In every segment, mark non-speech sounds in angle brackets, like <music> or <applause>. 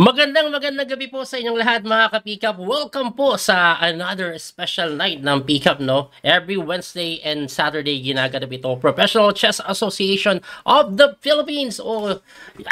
Magandang magandang gabi po sa inyong lahat mga ka-pickup. Welcome po sa another special night ng pickup no. Every Wednesday and Saturday ginaganap ito Professional Chess Association of the Philippines o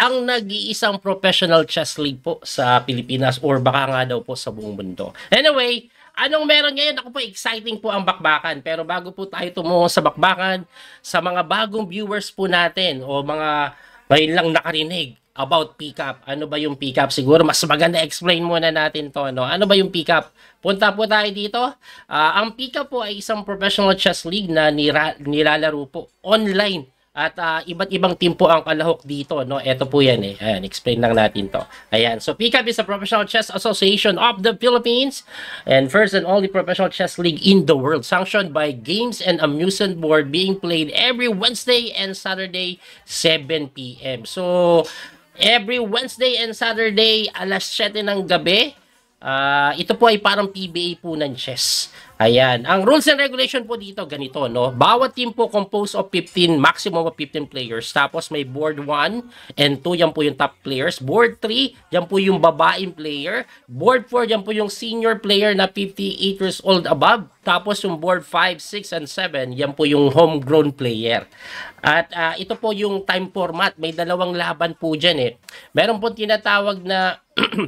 ang nag-iisang professional chess league po sa Pilipinas or baka nga daw po sa buong mundo. Anyway, Anong meron ngayon? Ako po, exciting po ang bakbakan. Pero bago po tayo tumungo sa bakbakan, sa mga bagong viewers po natin o mga ngayon lang nakarinig about pickup. Ano ba yung pickup? Siguro mas maganda explain muna natin to. Ano, ano ba yung pickup? Punta po tayo dito. Uh, ang pickup po ay isang professional chess league na nira- nilalaro po online at uh, iba't ibang team po ang kalahok dito, no? Ito po 'yan eh. Ayan, explain lang natin 'to. Ayan. So PCAB is a Professional Chess Association of the Philippines and first and only professional chess league in the world sanctioned by Games and Amusement Board being played every Wednesday and Saturday 7 p.m. So every Wednesday and Saturday alas 7 ng gabi, uh, ito po ay parang PBA po ng chess. Ayan. Ang rules and regulation po dito, ganito, no? Bawat team po composed of 15, maximum of 15 players. Tapos may board 1 and 2, yan po yung top players. Board 3, yan po yung babaeng player. Board 4, yan po yung senior player na 58 years old above. Tapos yung board 5, 6, and 7, yan po yung homegrown player. At uh, ito po yung time format. May dalawang laban po dyan eh. Meron po tinatawag na <clears throat>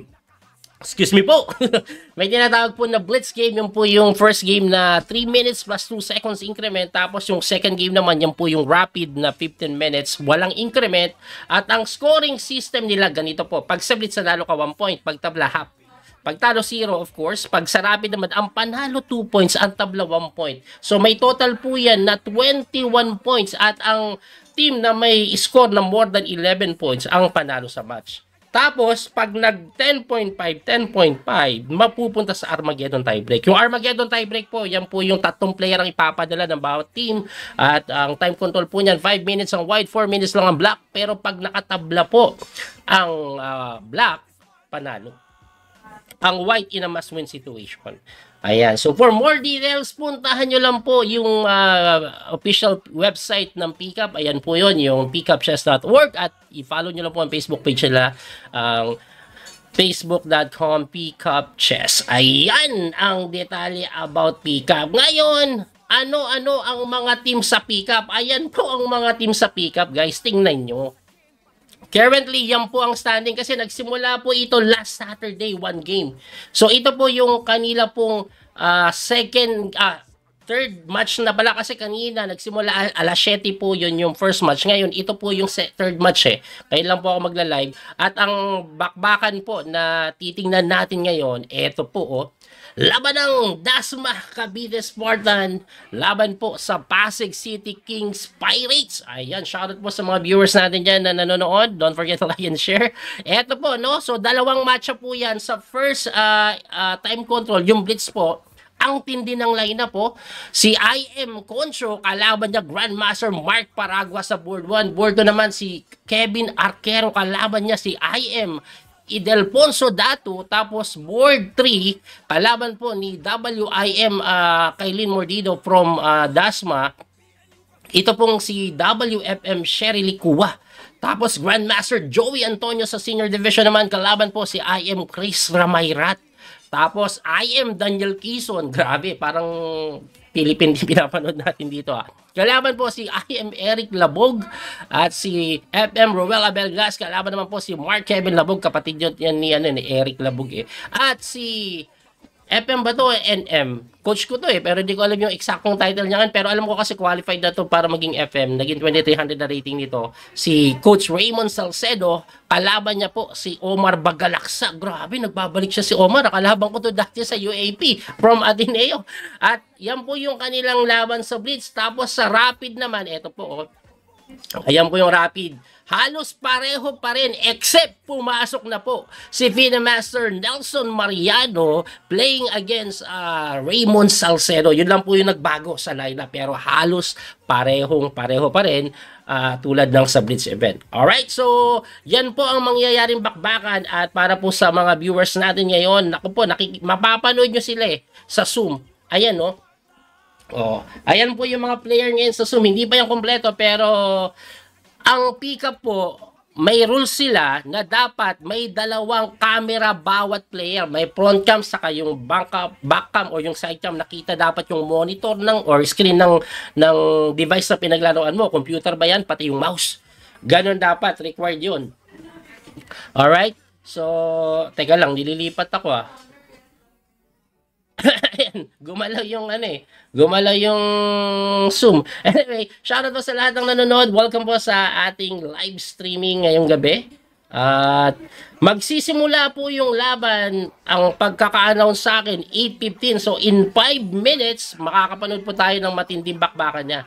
Excuse me po. <laughs> May tinatawag po na blitz game. Yung po yung first game na 3 minutes plus 2 seconds increment. Tapos yung second game naman, yan po yung rapid na 15 minutes. Walang increment. At ang scoring system nila ganito po. Pag sa blitz, nanalo ka 1 point. Pag tabla, half. Pag talo 0, of course. Pag sa rapid naman, ang panalo 2 points, ang tabla 1 point. So may total po yan na 21 points. At ang team na may score na more than 11 points, ang panalo sa match. Tapos, pag nag 10.5, 10.5, mapupunta sa Armageddon tiebreak. Yung Armageddon tiebreak po, yan po yung tatlong player ang ipapadala ng bawat team. At ang time control po niyan, 5 minutes ang white, 4 minutes lang ang black. Pero pag nakatabla po ang uh, ah, black, panalo. Ang white in a must-win situation. Ayan. So for more details, puntahan nyo lang po yung uh, official website ng Pickup. Ayan po yon yung pickupchess.org at i-follow nyo lang po ang Facebook page nila. Ang um, facebook.com pickupchess. Ayan ang detalye about Pickup. Ngayon, ano-ano ang mga team sa Pickup? Ayan po ang mga team sa Pickup, guys. Tingnan nyo. Currently, yan po ang standing kasi nagsimula po ito last Saturday, one game. So ito po yung kanila pong uh, second, uh, third match na pala kasi kanina nagsimula alas 7 po yun yung first match. Ngayon, ito po yung third match eh. Kailan po ako magla-live. At ang bakbakan po na titingnan natin ngayon, ito po oh, Laban ng Dasma Cavite Spartan laban po sa Pasig City Kings Pirates. Ayan, shoutout po sa mga viewers natin dyan na nanonood. Don't forget to like and share. Eto po, no? So, dalawang matcha po yan. Sa first uh, uh, time control, yung Blitz po, ang tindi ng line po. Si IM Concho, kalaban niya Grandmaster Mark Paragua sa board 1. Board 2 naman si Kevin Arquero, kalaban niya si IM Idelfonso Dato tapos Ward 3 kalaban po ni WIM uh, ah, Kailin Mordido from uh, Dasma. Ito pong si WFM Sherry Licua. Tapos Grandmaster Joey Antonio sa Senior Division naman kalaban po si IM Chris Ramayrat Tapos IM Daniel Kison. Grabe, parang Philippine din <laughs> pinapanood natin dito ha. Ah. Kalaban po si IM Eric Labog at si FM Ruela Belgas. Kalaban naman po si Mark Kevin Labog, kapatid yun yan ni, ano, ni Eric Labog eh. At si FM ba to? NM. Coach ko to eh, pero hindi ko alam yung exactong title niya. kan. Pero alam ko kasi qualified na to para maging FM. Naging 2300 na rating nito. Si Coach Raymond Salcedo, kalaban niya po si Omar Bagalaksa. Grabe, nagbabalik siya si Omar. Kalaban ko to dati sa UAP from Ateneo. At yan po yung kanilang laban sa Blitz. Tapos sa Rapid naman, eto po, oh, Ayan po yung rapid. Halos pareho pa rin except pumasok na po si Master Nelson Mariano playing against uh, Raymond Salcedo. Yun lang po yung nagbago sa lineup pero halos parehong pareho pa rin uh, tulad ng sa Blitz event. Alright, so yan po ang mangyayaring bakbakan at para po sa mga viewers natin ngayon, naku po, nakik- mapapanood nyo sila eh sa Zoom. Ayan no, oh. Oh, ayan po yung mga player ngayon sa Zoom. Hindi pa yung kompleto pero ang pickup po, may rules sila na dapat may dalawang camera bawat player. May front cam saka yung back cam, back cam o yung side cam nakita dapat yung monitor ng or screen ng ng device na pinaglalaroan mo. Computer ba yan? Pati yung mouse. Ganon dapat. Required yun. Alright? So, teka lang. Nililipat ako ah gumalaw yung ano eh, gumalaw yung Zoom. Anyway, shoutout po sa lahat ng nanonood. Welcome po sa ating live streaming ngayong gabi. At magsisimula po yung laban ang pagkaka-announce sa akin 8:15. So in 5 minutes makakapanood po tayo ng matinding bakbakan niya.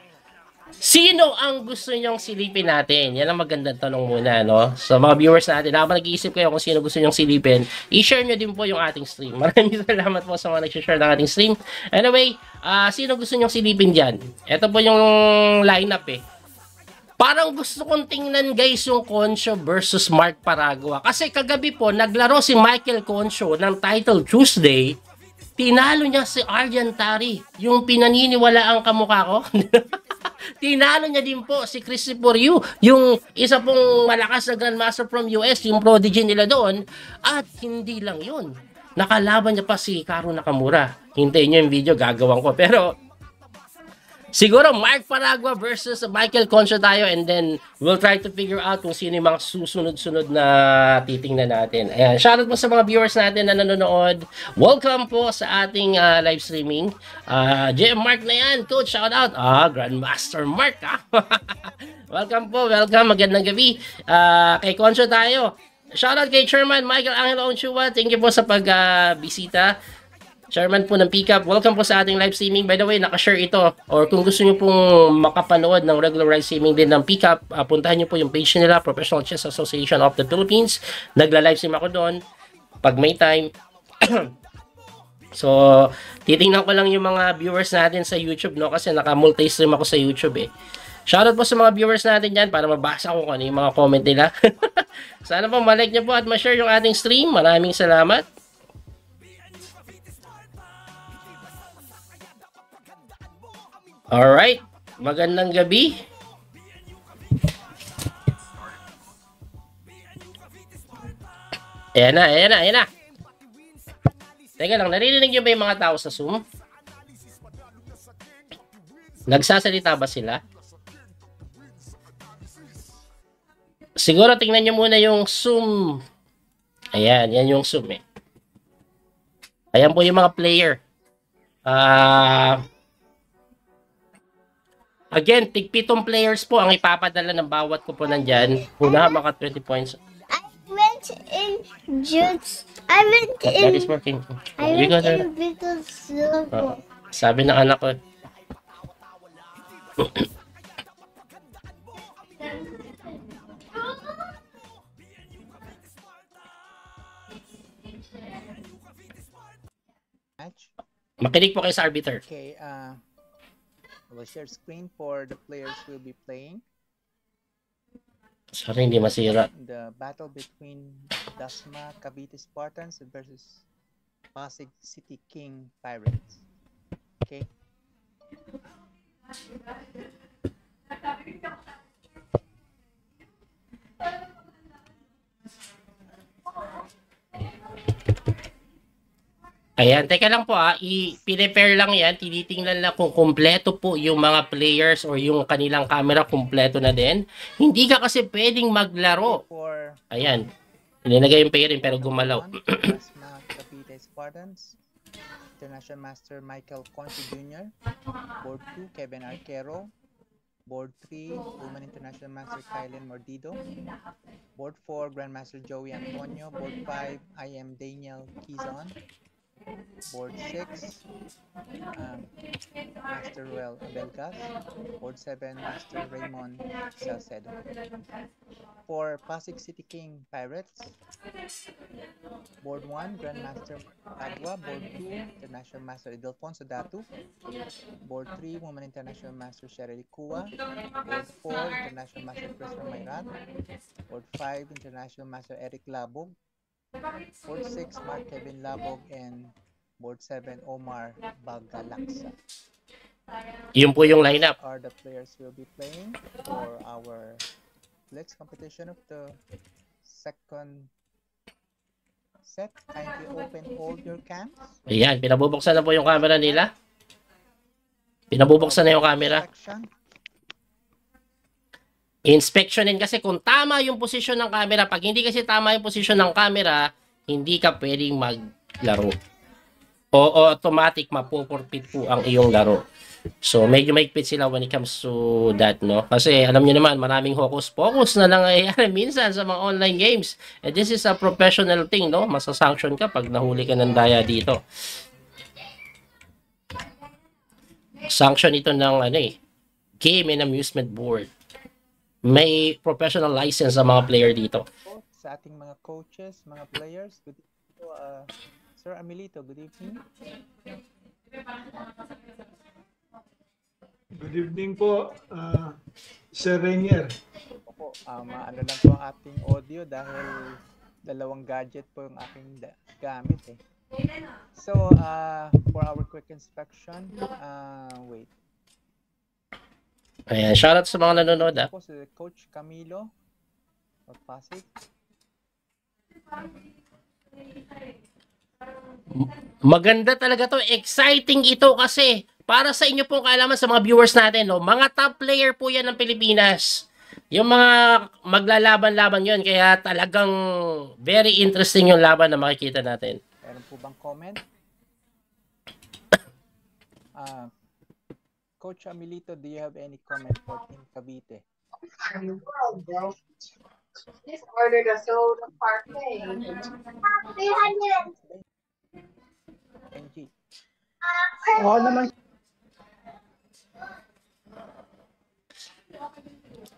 Sino ang gusto niyong silipin natin? Yan ang magandang tanong muna, no? so, mga viewers natin, habang nag-iisip kayo kung sino gusto niyong silipin, i-share niyo din po yung ating stream. <laughs> Maraming salamat po sa mga nag-share ng ating stream. Anyway, uh, sino gusto niyong silipin dyan? Ito po yung lineup eh. Parang gusto kong tingnan guys yung Concho versus Mark Paragua. Kasi kagabi po, naglaro si Michael Concho ng Title Tuesday Tinalo niya si Arjan Tari, yung pinaniniwala ang kamukha ko. <laughs> Tinalo niya din po si For You, yung isa pong malakas na grandmaster from US, yung prodigy nila doon. At hindi lang yun. Nakalaban niya pa si Karo Nakamura. Hintayin niyo yung video, gagawin ko. Pero Siguro Mike Paragua versus Michael Concha tayo and then we'll try to figure out kung sino yung mga susunod-sunod na titingnan natin. Ayan, shoutout po sa mga viewers natin na nanonood. Welcome po sa ating uh, live streaming. Uh, ah, JM Mark na yan, coach, shoutout. Ah, Grandmaster Mark ah. <laughs> welcome po, welcome. Magandang gabi. Uh, kay Concha tayo. Shoutout kay Chairman Michael Angelo Onchua. Thank you po sa pagbisita. Uh, chairman po ng Pickup. Welcome po sa ating live streaming. By the way, nakashare ito. Or kung gusto nyo pong makapanood ng regular live streaming din ng Pickup, uh, puntahan nyo po yung page nila, Professional Chess Association of the Philippines. Nagla-live stream ako doon pag may time. <coughs> so, titingnan ko lang yung mga viewers natin sa YouTube, no? Kasi naka-multi-stream ako sa YouTube, eh. Shoutout po sa mga viewers natin dyan para mabasa ko kung ano yung mga comment nila. <laughs> Sana po malike nyo po at ma-share yung ating stream. Maraming salamat. Alright, magandang gabi. Ayan na, ayan na, ayan na. Teka lang, naririnig nyo ba yung mga tao sa Zoom? Nagsasalita ba sila? Siguro tingnan nyo muna yung Zoom. Ayan, yan yung Zoom eh. Ayan po yung mga player. Ah... Uh, Again, tig pitong players po ang ipapadala ng bawat kuponan dyan. Una, maka 20 points. I went in Jude's. I went But in... That is working. I you went in Beatles Oh, sabi ng anak ko. Makinig po kayo sa arbiter. Okay, Uh of a shared screen for the players will be playing. Sorry, hindi masira. The battle between Dasma Cavite Spartans versus Pasig City King Pirates. Okay. Ayan, teka lang po ah, i-prepare lang yan, tinitingnan lang kung kumpleto po yung mga players or yung kanilang camera kumpleto na din. Hindi ka kasi pwedeng maglaro. Ayan, nilagay yung pairing pero gumalaw. <clears throat> International Master Michael Conti Jr. Board 2, Kevin Arquero. Board 3, Woman International Master Kylen Mordido. Board 4, Grandmaster Joey Antonio. Board 5, I am Daniel Kizon. board 6 um, Master Ruel Belgas. board 7 Master Raymond Salcedo. For Pasig City King Pirates, board 1 Grandmaster Agua, board 2 International Master Edelfonso Datu, board 3 Woman International Master Sherry Kua, board 4 International Master Chris Mayrat, board 5 International Master Eric Labog, Board 6, Mark Kevin Labog and Board 7, Omar Bagalaksa. Yun po yung lineup. Are the players will be playing for our blitz competition of the second set. Kindly open all your cams. Ayan, pinabubuksan na po yung camera nila. Pinabubuksan na yung camera. Section. Inspectionin kasi kung tama yung position ng camera. Pag hindi kasi tama yung position ng camera, hindi ka pwedeng maglaro. O automatic mapuporpit po ang iyong laro. So medyo mahigpit sila when it comes to that, no? Kasi alam niyo naman, maraming hocus-pocus na lang nangyayari <laughs> minsan sa mga online games. And eh, this is a professional thing, no? Masasanction ka pag nahuli ka ng daya dito. Sanction ito ng ano eh, Game and Amusement Board may professional license ang mga player dito. Sa ating mga coaches, mga players, good evening po, uh, Sir Amilito, good evening. Good evening po, uh, Sir Rainier. Opo, um, ano lang po ang ating audio dahil dalawang gadget po yung aking gamit eh. So, uh, for our quick inspection, uh, wait. Ayan, shoutout sa mga nanonood ah. Ako si Coach Camilo of Pasig. Maganda talaga to. Exciting ito kasi para sa inyo pong kaalaman sa mga viewers natin. No? Mga top player po yan ng Pilipinas. Yung mga maglalaban-laban yun, Kaya talagang very interesting yung laban na makikita natin. Meron po bang comment? <coughs> Ah, uh, Coach Amilito, do you have any comment for Team Cavite? Just ordered a soda parfait. Benji. Oo naman.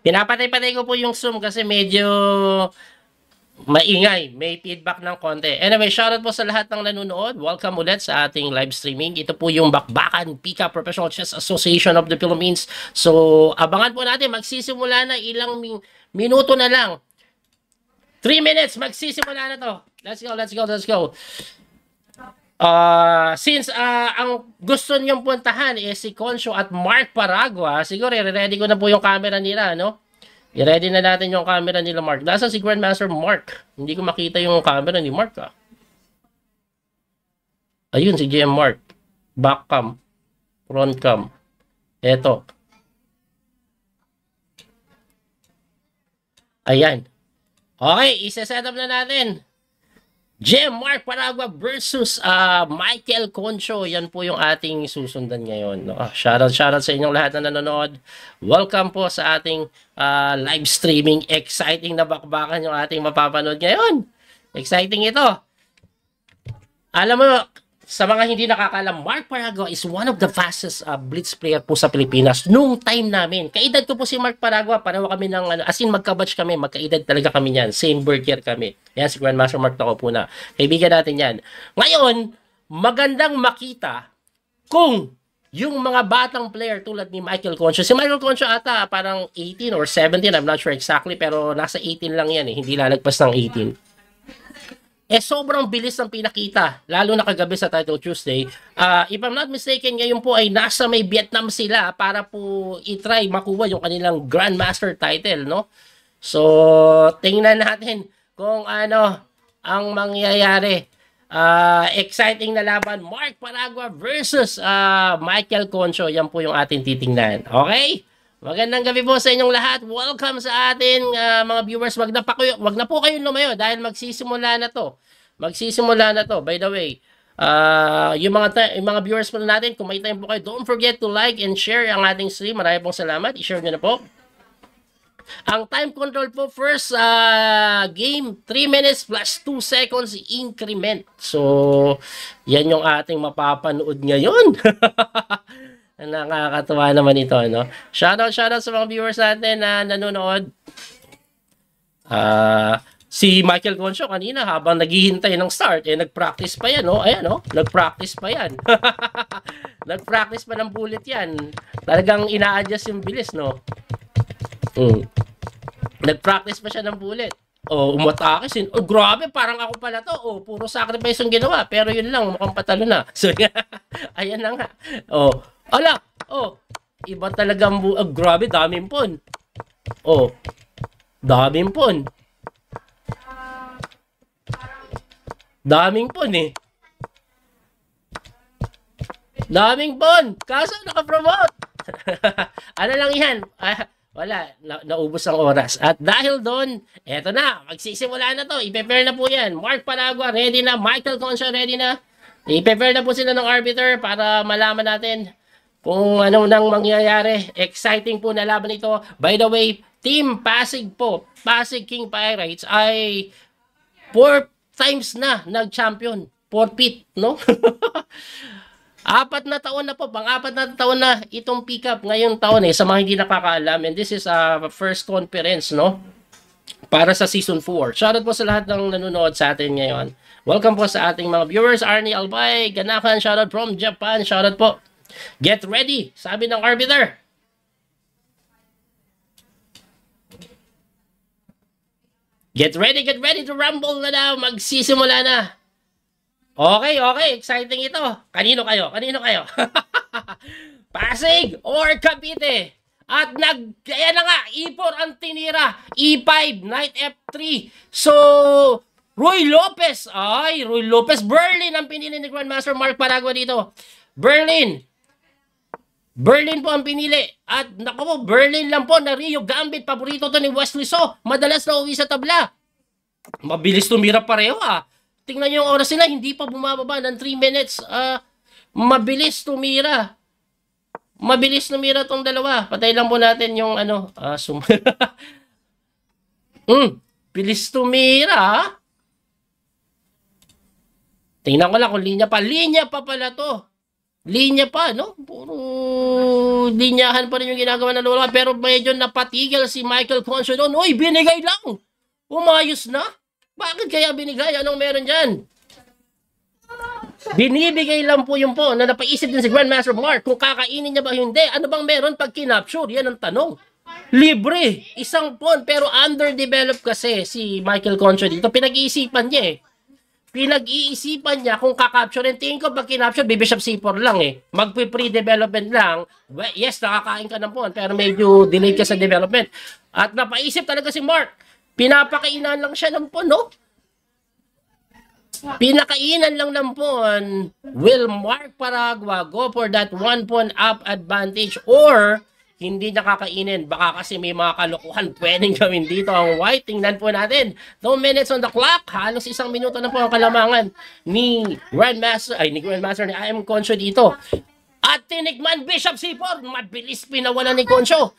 Pinapatay-patay ko po yung Zoom kasi medyo maingay, may feedback ng konti. Anyway, shoutout po sa lahat ng nanonood. Welcome ulit sa ating live streaming. Ito po yung Bakbakan Pika Professional Chess Association of the Philippines. So, abangan po natin. Magsisimula na ilang min minuto na lang. 3 minutes, magsisimula na to. Let's go, let's go, let's go. Uh, since uh, ang gusto niyong puntahan is si Concho at Mark Paragua, siguro i-ready ko na po yung camera nila, no? I-ready na natin yung camera nila Mark. Nasa si Grandmaster Mark. Hindi ko makita yung camera ni Mark ah. Ayun si GM Mark. Back cam. Front cam. Eto. Ayan. Okay, isa-set up na natin. Jem Mark Paragua versus uh, Michael Concho. Yan po yung ating susundan ngayon. No? Ah, shout out, shout out sa inyong lahat na nanonood. Welcome po sa ating uh, live streaming. Exciting na bakbakan yung ating mapapanood ngayon. Exciting ito. Alam mo, sa mga hindi nakakalam, Mark Paragua is one of the fastest uh, blitz player po sa Pilipinas nung time namin. Kaedad ko po si Mark Paragua, ah, pareho kami ng, ano, as in magka-batch kami, magkaedad talaga kami niyan. Same birth year kami. Yan, si Grandmaster Mark Taco po na. Kaibigan natin yan. Ngayon, magandang makita kung yung mga batang player tulad ni Michael Concho. Si Michael Concho ata parang 18 or 17, I'm not sure exactly, pero nasa 18 lang yan eh. Hindi lalagpas ng 18 eh sobrang bilis ng pinakita, lalo na kagabi sa Title Tuesday. Uh, if I'm not mistaken, ngayon po ay nasa may Vietnam sila para po itry makuha yung kanilang Grandmaster title, no? So, tingnan natin kung ano ang mangyayari. Uh, exciting na laban, Mark Paragua versus uh, Michael Concho. Yan po yung ating titingnan. Okay? Magandang gabi po sa inyong lahat. Welcome sa atin uh, mga viewers. Wag na, pa kayo, wag na po kayong lumayo dahil magsisimula na to. Magsisimula na to. By the way, uh, yung, mga yung mga viewers po natin, kung may time po kayo, don't forget to like and share ang ating stream. Maraming pong salamat. I-share nyo na po. Ang time control po, first uh, game, 3 minutes plus 2 seconds increment. So, yan yung ating mapapanood ngayon. <laughs> Nakakatuwa naman ito, ano? Shoutout, shoutout sa mga viewers natin na nanonood. Ah, uh, si Michael Concho kanina habang naghihintay ng start, eh nag-practice pa yan, no? Oh. Ayan, no? Oh. Nag-practice pa yan. <laughs> nag-practice pa ng bullet yan. Talagang ina-adjust yung bilis, no? Mm. Nag-practice pa siya ng bullet. Oh, umatake sin. Oh, grabe, parang ako pala to. Oh, puro sacrifice ang ginawa. Pero yun lang, mukhang patalo na. <laughs> So, <laughs> ayan na nga. Oh, Ala! Oh, iba talaga ang bu- oh, grabe, daming pon. Oh, daming pon. Daming pon eh. Daming pon! Kaso nakapromote! <laughs> ano lang yan? Ah, wala, na- naubos ang oras. At dahil doon, eto na, magsisimula na to. I-prepare na po yan. Mark Palagua, ready na. Michael Concha, ready na. I-prepare na po sila ng arbiter para malaman natin kung ano nang mangyayari. Exciting po na laban ito. By the way, Team Pasig po, Pasig King Pirates ay 4 times na nag-champion. 4 feet, no? <laughs> apat na taon na po, pang-apat na taon na itong pick-up ngayong taon eh, sa mga hindi nakakaalam. And this is a uh, first conference, no? Para sa season 4. Shoutout po sa lahat ng nanonood sa atin ngayon. Welcome po sa ating mga viewers, Arnie Albay, Ganakan, shoutout from Japan, shoutout po. Get ready, sabi ng arbiter. Get ready, get ready to rumble na daw. Magsisimula na. Okay, okay. Exciting ito. Kanino kayo? Kanino kayo? <laughs> Pasig or Cavite? At nag, ayan na nga, E4 ang tinira. E5, Knight F3. So, Roy Lopez. Ay, Roy Lopez. Berlin ang pinili ni Grandmaster Mark Paragua dito. Berlin, Berlin po ang pinili. At nako po, Berlin lang po na Rio Gambit. Paborito to ni Wesley So. Madalas na uwi sa tabla. Mabilis tumira pareho ah. Tingnan nyo yung oras nila, hindi pa bumababa ng 3 minutes. Uh, mabilis tumira. Mabilis tumira tong dalawa. Patay lang po natin yung ano, ah, uh, sumira. <laughs> mm, bilis tumira. Ah. Tingnan ko lang kung linya pa. Linya pa pala to linya pa, no? Puro linyahan pa rin yung ginagawa ng Lola. Pero medyo napatigil si Michael Concio doon. Uy, binigay lang! Umayos na? Bakit kaya binigay? Anong meron dyan? Binibigay lang po yung po na napaisip din si Grandmaster Mark kung kakainin niya ba hindi. Ano bang meron pag kinapture? Yan ang tanong. Libre! Isang pon pero underdeveloped kasi si Michael Concho dito. Pinag-iisipan niya eh pinag-iisipan niya kung kakapture. And tingin ko pag kinapture, bibishop c4 lang eh. Magpe-free development lang. Well, yes, nakakain ka ng puan, pero medyo delayed ka sa development. At napaisip talaga si Mark. Pinapakainan lang siya ng puan, no? Pinakainan lang ng pawn will mark Paragua go for that one pawn up advantage or hindi niya kakainin. Baka kasi may mga kalokohan <laughs> pwedeng gawin dito. Ang white, tingnan po natin. 2 minutes on the clock. Halos isang minuto na po ang kalamangan ni Grandmaster, ay ni Grandmaster ni I am Concho dito. At tinigman Bishop C4. Mabilis pinawala ni Concho.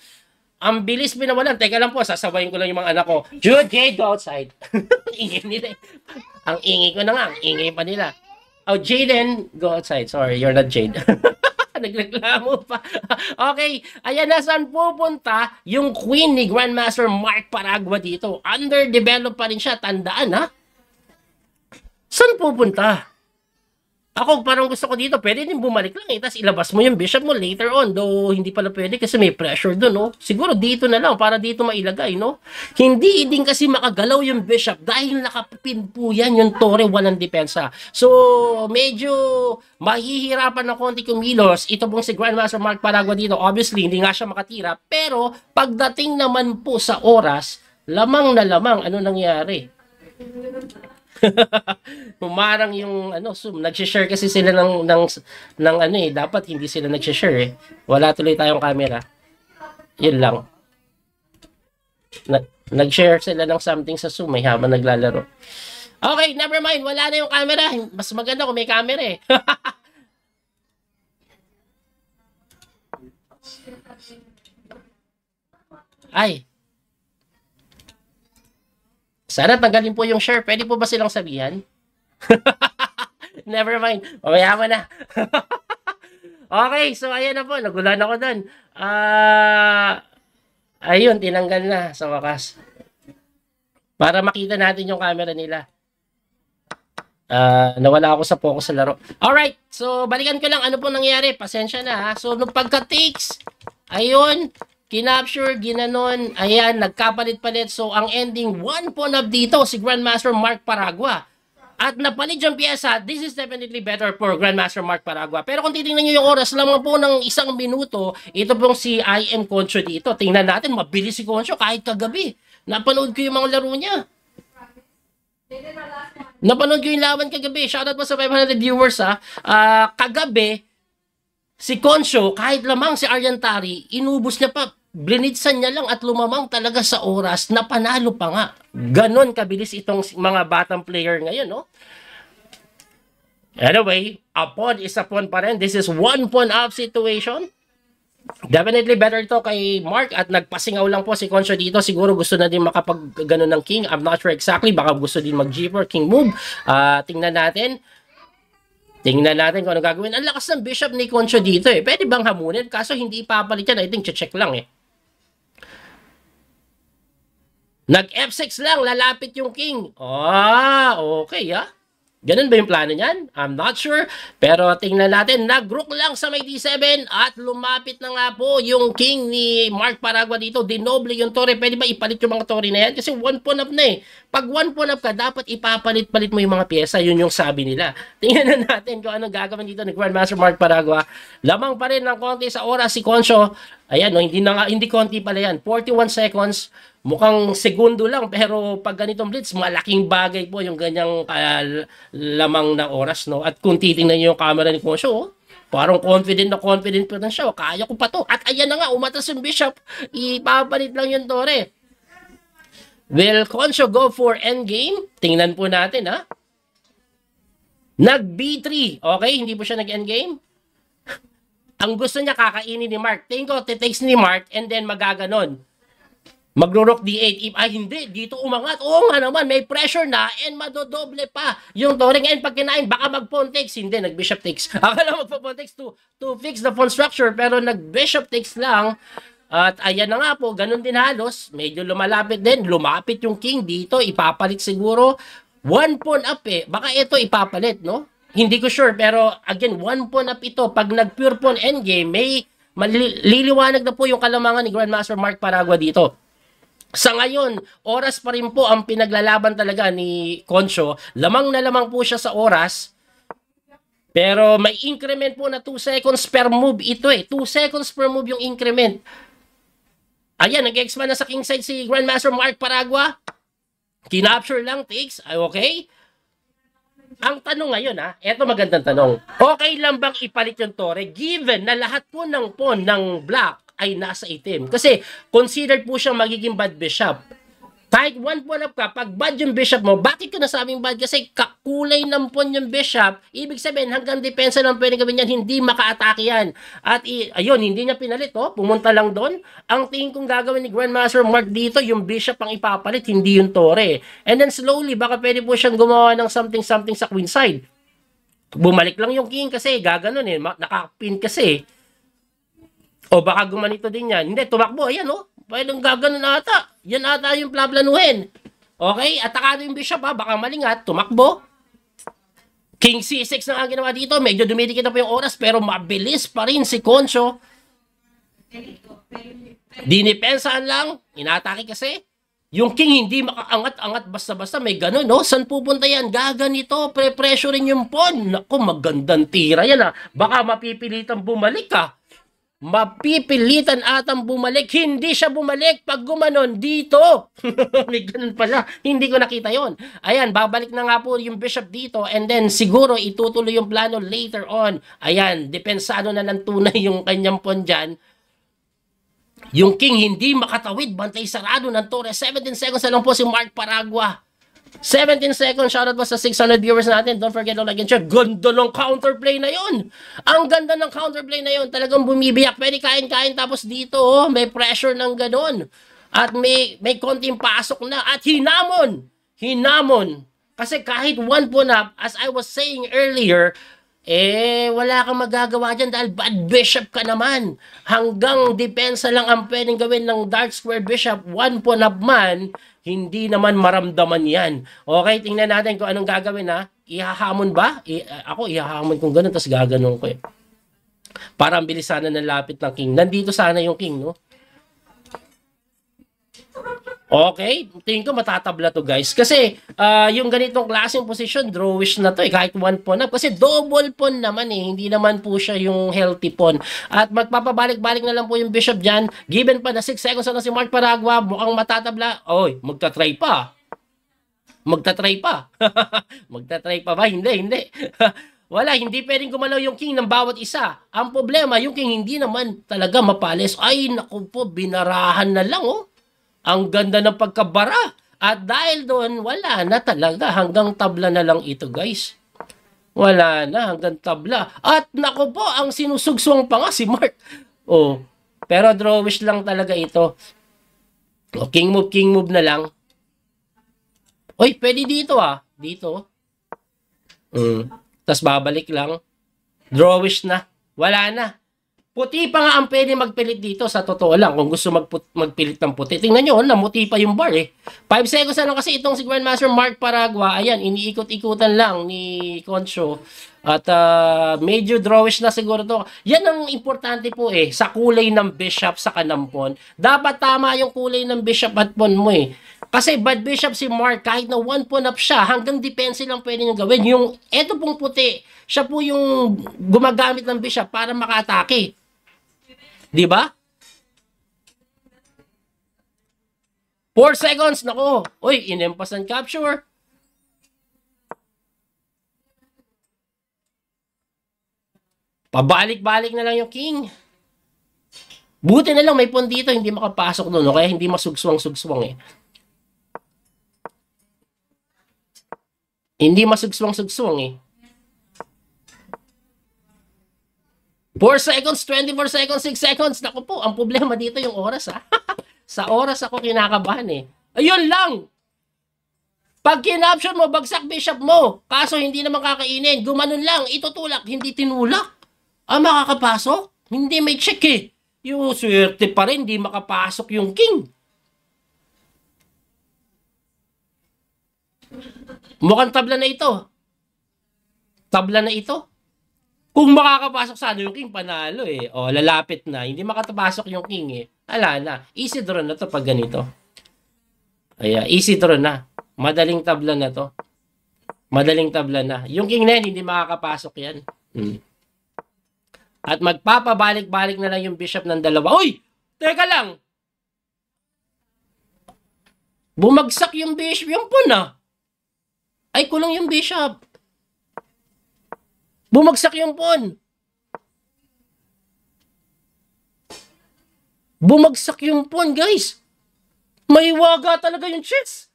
Ang bilis binawalan. Teka lang po, sasabayin ko lang yung mga anak ko. Jude, Jade, go outside. <laughs> ingay nila. Eh. Ang ingay ko na nga. Ang ingay pa nila. Oh, Jaden, go outside. Sorry, you're not Jade. <laughs> <laughs> Nagreklamo pa. <laughs> okay, ayan na saan pupunta yung queen ni Grandmaster Mark Paragua dito. Underdeveloped pa rin siya, tandaan ha. Saan pupunta? Ako, parang gusto ko dito, pwede din bumalik lang eh. Tapos ilabas mo yung bishop mo later on. Though, hindi pala pwede kasi may pressure doon, no? Siguro dito na lang, para dito mailagay, no? Hindi din kasi makagalaw yung bishop dahil nakapin po yan yung tore, walang depensa. So, medyo mahihirapan ng konti kumilos. Ito pong si Grandmaster Mark Paragua dito. Obviously, hindi nga siya makatira. Pero, pagdating naman po sa oras, lamang na lamang, ano nangyari? Pumarang <laughs> yung ano Zoom. nag share kasi sila ng ng ng ano eh, dapat hindi sila nag share eh. Wala tuloy tayong camera. 'Yun lang. Na, nag-share sila ng something sa Zoom eh, habang naglalaro. Okay, never mind. Wala na yung camera. Mas maganda kung may camera eh. <laughs> Ay, sana tanggalin po yung share. Pwede po ba silang sabihan? <laughs> Never mind. Mamaya mo na. <laughs> okay, so ayan na po. Nagulan ako doon. Ah... Uh, ayun, tinanggal na sa wakas. Para makita natin yung camera nila. Uh, nawala ako sa focus sa laro. Alright, so balikan ko lang ano po nangyari. Pasensya na ha. So, nung pagka-takes, ayun, Kinapture, ginanon, ayan, nagkapalit-palit. So, ang ending, one pawn up dito si Grandmaster Mark Paragua. At napalit yung piyesa, this is definitely better for Grandmaster Mark Paragua. Pero kung titingnan nyo yung oras lamang po ng isang minuto, ito pong si IM Concho dito. Tingnan natin, mabilis si Concho kahit kagabi. Napanood ko yung mga laro niya. Napanood ko yung laban kagabi. Shoutout po sa 500 viewers ha. Uh, kagabi, si Concho, kahit lamang si Aryan Tari, inubos niya pa blinidsan niya lang at lumamang talaga sa oras na panalo pa nga. Ganon kabilis itong mga batang player ngayon, no? Anyway, upon is pawn pa rin. This is one point up situation. Definitely better ito kay Mark at nagpasingaw lang po si Concho dito. Siguro gusto na din makapag ganun ng King. I'm not sure exactly. Baka gusto din mag or King move. Uh, tingnan natin. Tingnan natin kung ano gagawin. Ang lakas ng bishop ni Concho dito eh. Pwede bang hamunin? Kaso hindi ipapalit yan. I think check lang eh. Nag F6 lang, lalapit yung king. Ah, okay ha. Ah. Ganun ba yung plano niyan? I'm not sure. Pero tingnan natin, nag-rook lang sa may D7 at lumapit na nga po yung king ni Mark Paragua dito. Dinoble yung tore. Pwede ba ipalit yung mga tore na yan? Kasi one pawn up na eh. Pag one pawn up ka, dapat ipapalit-palit mo yung mga piyesa. Yun yung sabi nila. <laughs> Tingnan na natin kung anong gagawin dito ni Grandmaster Mark Paragua. Lamang pa rin ng konti sa oras si Concho Ayan, no, hindi, na nga, hindi konti pala yan. 41 seconds, mukhang segundo lang. Pero pag ganitong blitz, malaking bagay po yung ganyang uh, lamang na oras. No? At kung titingnan niyo yung camera ni Konsyo, oh, parang confident na confident pa rin siya. Oh, kaya ko pa to. At ayan na nga, umatas yung Bishop. Ipapalit lang yung Tore. Will Konsyo go for endgame? Tingnan po natin, ha? Nag B3. Okay, hindi po siya nag-endgame. Ang gusto niya kakainin ni Mark. Tingin ko, titakes ni Mark and then magaganon. Magro-rock D8. If, ay ah, hindi, dito umangat. Oo nga naman, may pressure na and madodoble pa yung touring. And pag kinain, baka mag-pontex. Hindi, nag-bishop takes. <laughs> Akala magpa-pontex to, to fix the pawn structure. Pero nag-bishop takes lang. At ayan na nga po, ganun din halos. Medyo lumalapit din. Lumapit yung king dito. Ipapalit siguro. One pawn up eh. Baka ito ipapalit, no? Hindi ko sure, pero again, one pawn up ito. Pag nag-pure pawn endgame, may maliliwanag na po yung kalamangan ni Grandmaster Mark Paragua dito. Sa ngayon, oras pa rin po ang pinaglalaban talaga ni Concho. Lamang na lamang po siya sa oras. Pero may increment po na 2 seconds per move ito eh. 2 seconds per move yung increment. Ayan, nag-expand na sa kingside si Grandmaster Mark Paragua. Kinapture lang, takes. Ah, okay. Ang tanong ngayon ha, ah, eto magandang tanong. Okay lang bang ipalit yung Torre given na lahat po ng pawn ng black ay nasa itim? Kasi considered po siyang magiging bad bishop kahit one pawn up ka, pag bad yung bishop mo, bakit ko nasabing bad? Kasi kakulay ng pawn yung bishop, ibig sabihin hanggang depensa lang pwede gawin yan, hindi makaatake yan. At ayun, hindi niya pinalit, oh, pumunta lang doon. Ang tingin kong gagawin ni Grandmaster Mark dito, yung bishop ang ipapalit, hindi yung tore. And then slowly, baka pwede po siyang gumawa ng something-something sa queen side. Bumalik lang yung king kasi, gaganon eh, nakapin kasi. O baka gumanito din yan. Hindi, tumakbo, ayan Oh Pwedeng gaganon ata. Yan ata yung plaplanuhin. Okay, atakado ano yung bishop ha, baka malingat, tumakbo. King C6 na ang ginawa dito, medyo dumidikit na po yung oras pero mabilis pa rin si Concho. Dinipensahan lang, inatake kasi. Yung king hindi makaangat-angat basta-basta, may ganun, no? San pupunta yan? Gaganito, pre-pressuring yung pawn. Naku, magandang tira yan, ha? Baka mapipilitang bumalik, ha? mapipilitan atang bumalik. Hindi siya bumalik pag gumanon dito. <laughs> May ganun pala. Hindi ko nakita yon. Ayan, babalik na nga po yung bishop dito and then siguro itutuloy yung plano later on. Ayan, depensado na ng tunay yung kanyang pon dyan. Yung king hindi makatawid, bantay sarado ng tore. 17 seconds na lang po si Mark Paragua. 17 seconds, shoutout po sa 600 viewers natin. Don't forget to like and share. Gundo ng counterplay na yun. Ang ganda ng counterplay na yun. Talagang bumibiyak. Pwede kain-kain tapos dito, oh, may pressure ng ganun. At may, may konting pasok na. At hinamon. Hinamon. Kasi kahit one point up, as I was saying earlier, eh, wala kang magagawa dyan dahil bad bishop ka naman. Hanggang depensa lang ang pwedeng gawin ng dark square bishop, one point up man, hindi naman maramdaman yan. Okay, tingnan natin kung anong gagawin ha. Ihahamon ba? I- ako, ihahamon kung ganun, tapos gaganon ko eh. Para ang bilis sana ng lapit ng king. Nandito sana yung king, no? Okay, tingin ko matatabla to guys. Kasi uh, yung ganitong klaseng position, drawish na to eh. Kahit one pawn up. Kasi double pawn naman eh. Hindi naman po siya yung healthy pawn. At magpapabalik-balik na lang po yung bishop dyan. Given pa na 6 seconds na si Mark Paragua. Mukhang matatabla. Oy, magta-try pa. Magta-try pa. <laughs> magta-try pa ba? Hindi, hindi. <laughs> Wala, hindi pwedeng gumalaw yung king ng bawat isa. Ang problema, yung king hindi naman talaga mapalis. Ay, naku po, binarahan na lang oh. Ang ganda ng pagkabara. At dahil doon, wala na talaga. Hanggang tabla na lang ito, guys. Wala na, hanggang tabla. At nako po, ang sinusugsong pa nga si Mark. Oh, pero draw wish lang talaga ito. Oh, king move, king move na lang. Oy, pwede dito ah. Dito. Mm. Tapos babalik lang. Draw wish na. Wala na. Puti pa nga ang pwede magpilit dito sa totoo lang kung gusto magput, magpilit ng puti. Tingnan nyo, oh, namuti pa yung bar eh. 5 seconds na lang kasi itong si Grandmaster Mark Paragua. Ayan, iniikot-ikutan lang ni Concho. At uh, medyo drawish na siguro to. Yan ang importante po eh, sa kulay ng bishop sa kanampon. Dapat tama yung kulay ng bishop at pon mo eh. Kasi bad bishop si Mark, kahit na one pawn up siya, hanggang depense lang pwede niyang gawin. Yung eto pong puti, siya po yung gumagamit ng bishop para makaatake. Di ba? 4 seconds, nako. Uy, in-emphas capture. Pabalik-balik na lang yung king. Buti na lang may pawn dito, hindi makapasok doon, kaya hindi masugswang-sugswang eh. Hindi masugswang-sugswang eh. 4 seconds, 24 seconds, 6 seconds. Naku po, ang problema dito yung oras ha. Ah. <laughs> sa oras ako kinakabahan eh. Ayun lang. Pag kinaption mo, bagsak bishop mo. Kaso hindi naman kakainin. Gumanon lang, itutulak, hindi tinulak. Ah, makakapasok? Hindi may check eh. Yung swerte pa rin, hindi makapasok yung king. Mukhang tabla na ito. Tabla na ito. Kung makakapasok sana yung king, panalo eh. O, lalapit na. Hindi makatapasok yung king eh. Ala na. Easy draw na to pag ganito. Ayan, easy draw na. Madaling tabla na to. Madaling tabla na. Yung king na yan, hindi makakapasok yan. Hmm. At magpapabalik-balik na lang yung bishop ng dalawa. Uy! Teka lang! Bumagsak yung bishop. Yung puna. Ah. Ay, kulang yung bishop. Bumagsak yung phone. Bumagsak yung phone, guys. May waga talaga yung chicks.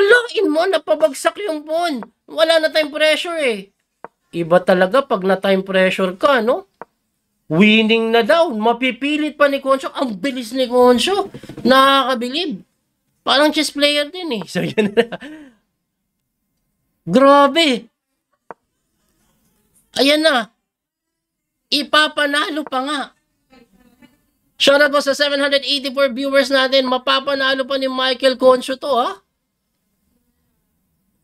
Kalain mo, napabagsak yung phone. Wala na time pressure eh. Iba talaga pag na time pressure ka, no? Winning na daw. Mapipilit pa ni Concho. Ang bilis ni Concho. Nakakabilib. Parang chess player din eh. <laughs> So yun na. Grabe. Ayan na. Ipapanalo pa nga. Shoutout po sa 784 viewers natin. Mapapanalo pa ni Michael Concho to, ha?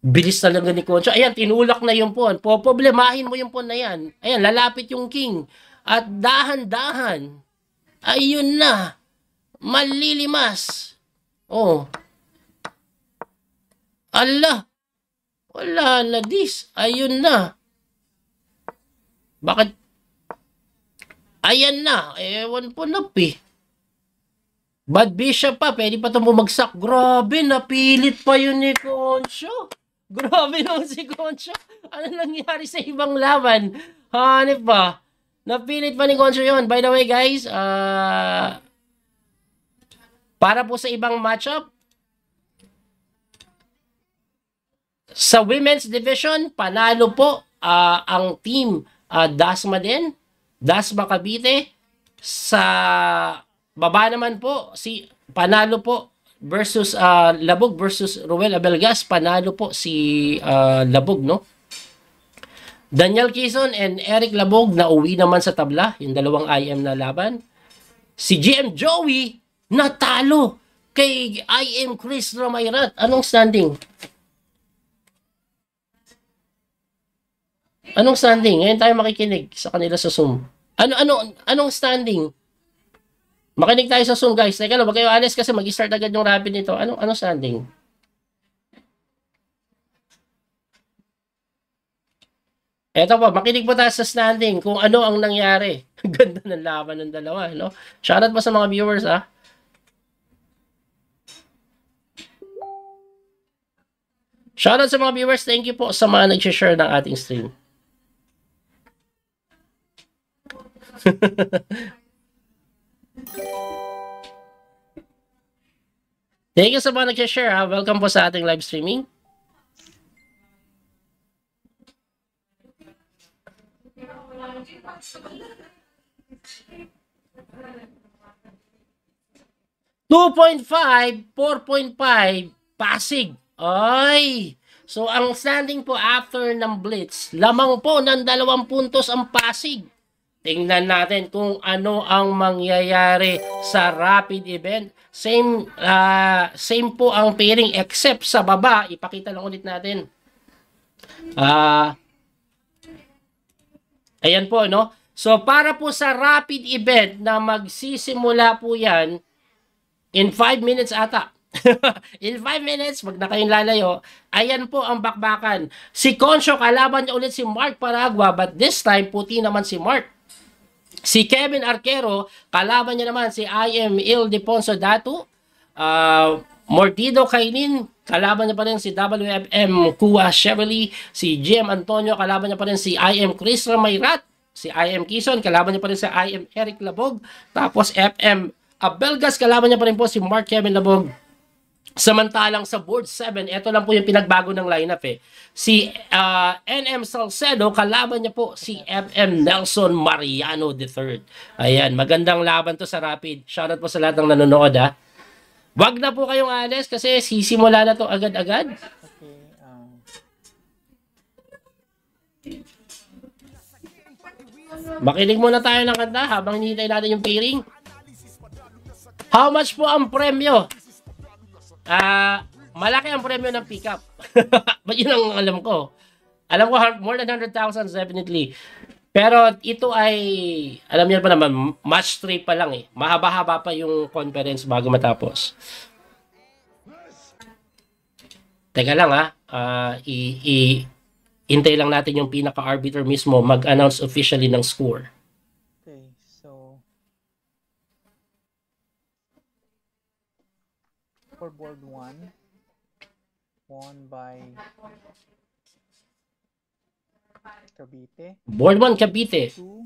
Bilis talaga ni Concho. Ayan, tinulak na yung pawn. Poproblemahin mo yung pawn na yan. Ayan, lalapit yung king. At dahan-dahan. Ayun na. Malilimas. Oh. Allah. Wala na this. Ayun na. Bakit? Ayan na. Ewan po na pi. Bad bishop pa. Pwede pa itong bumagsak. Grabe, napilit pa yun ni Concho. <laughs> Grabe naman si Concho. Ano nangyari sa ibang laban? Hanip pa. Napilit pa ni Concho yun. By the way, guys, uh, para po sa ibang matchup, sa women's division, panalo po uh, ang team uh, Dasma din, Dasma Cavite. Sa baba naman po, si Panalo po versus uh, Labog versus Ruel Abelgas, panalo po si uh, Labog, no? Daniel Quezon and Eric Labog na uwi naman sa tabla, yung dalawang IM na laban. Si GM Joey natalo kay IM Chris Romayrat. Anong standing? Anong standing? Ngayon tayo makikinig sa kanila sa Zoom. Ano, ano, anong standing? Makinig tayo sa Zoom, guys. Teka lang, wag kayo honest kasi mag-start agad yung rabbit nito. Ano, ano standing? Eto po, makinig po tayo sa standing kung ano ang nangyari. <laughs> Ganda ng laban ng dalawa, no? Shoutout po sa mga viewers, ha? Shoutout sa mga viewers. Thank you po sa mga nag-share ng ating stream. Thank you sa so mga nag-share ha. Welcome po sa ating live streaming. Two point five, four point five, Pasig. Ay! So, ang standing po after ng Blitz, lamang po ng dalawang puntos ang Pasig. Tingnan natin kung ano ang mangyayari sa rapid event. Same, uh, same po ang pairing except sa baba. Ipakita lang ulit natin. Uh, ayan po, no? So, para po sa rapid event na magsisimula po yan, in 5 minutes ata, <laughs> in 5 minutes, wag na kayong lalayo. Ayan po ang bakbakan. Si Concho kalaban niya ulit si Mark Paragua but this time puti naman si Mark. Si Kevin Arquero, kalaban niya naman si I.M. Il Deponso Datu. Uh, ah, Mortido Kainin, kalaban niya pa rin si WFM Kua Chevrolet. Si GM Antonio, kalaban niya pa rin si I.M. Chris Ramayrat. Si I.M. Kison, kalaban niya pa rin si I.M. Eric Labog. Tapos FM Abelgas, kalaban niya pa rin po si Mark Kevin Labog. Samantalang sa board 7, ito lang po yung pinagbago ng lineup eh. Si uh, ah, NM Salcedo, kalaban niya po si MM Nelson Mariano III. Ayan, magandang laban to sa Rapid. Shoutout po sa lahat ng nanonood ha. Ah. Wag na po kayong alis kasi sisimula na to agad-agad. Makinig muna tayo ng kanta habang hinihintay natin yung pairing. How much po ang premyo Ah, uh, malaki ang premyo ng pickup. But <laughs> yun ang alam ko. Alam ko more than 100,000 definitely. Pero ito ay, alam niyo pa naman, match 3 pa lang eh. Mahaba-haba pa yung conference bago matapos. Teka lang ha, uh, ah, i, i, intay lang natin yung pinaka-arbiter mismo mag-announce officially ng score. won by Cavite. Board 1, Cavite. Two,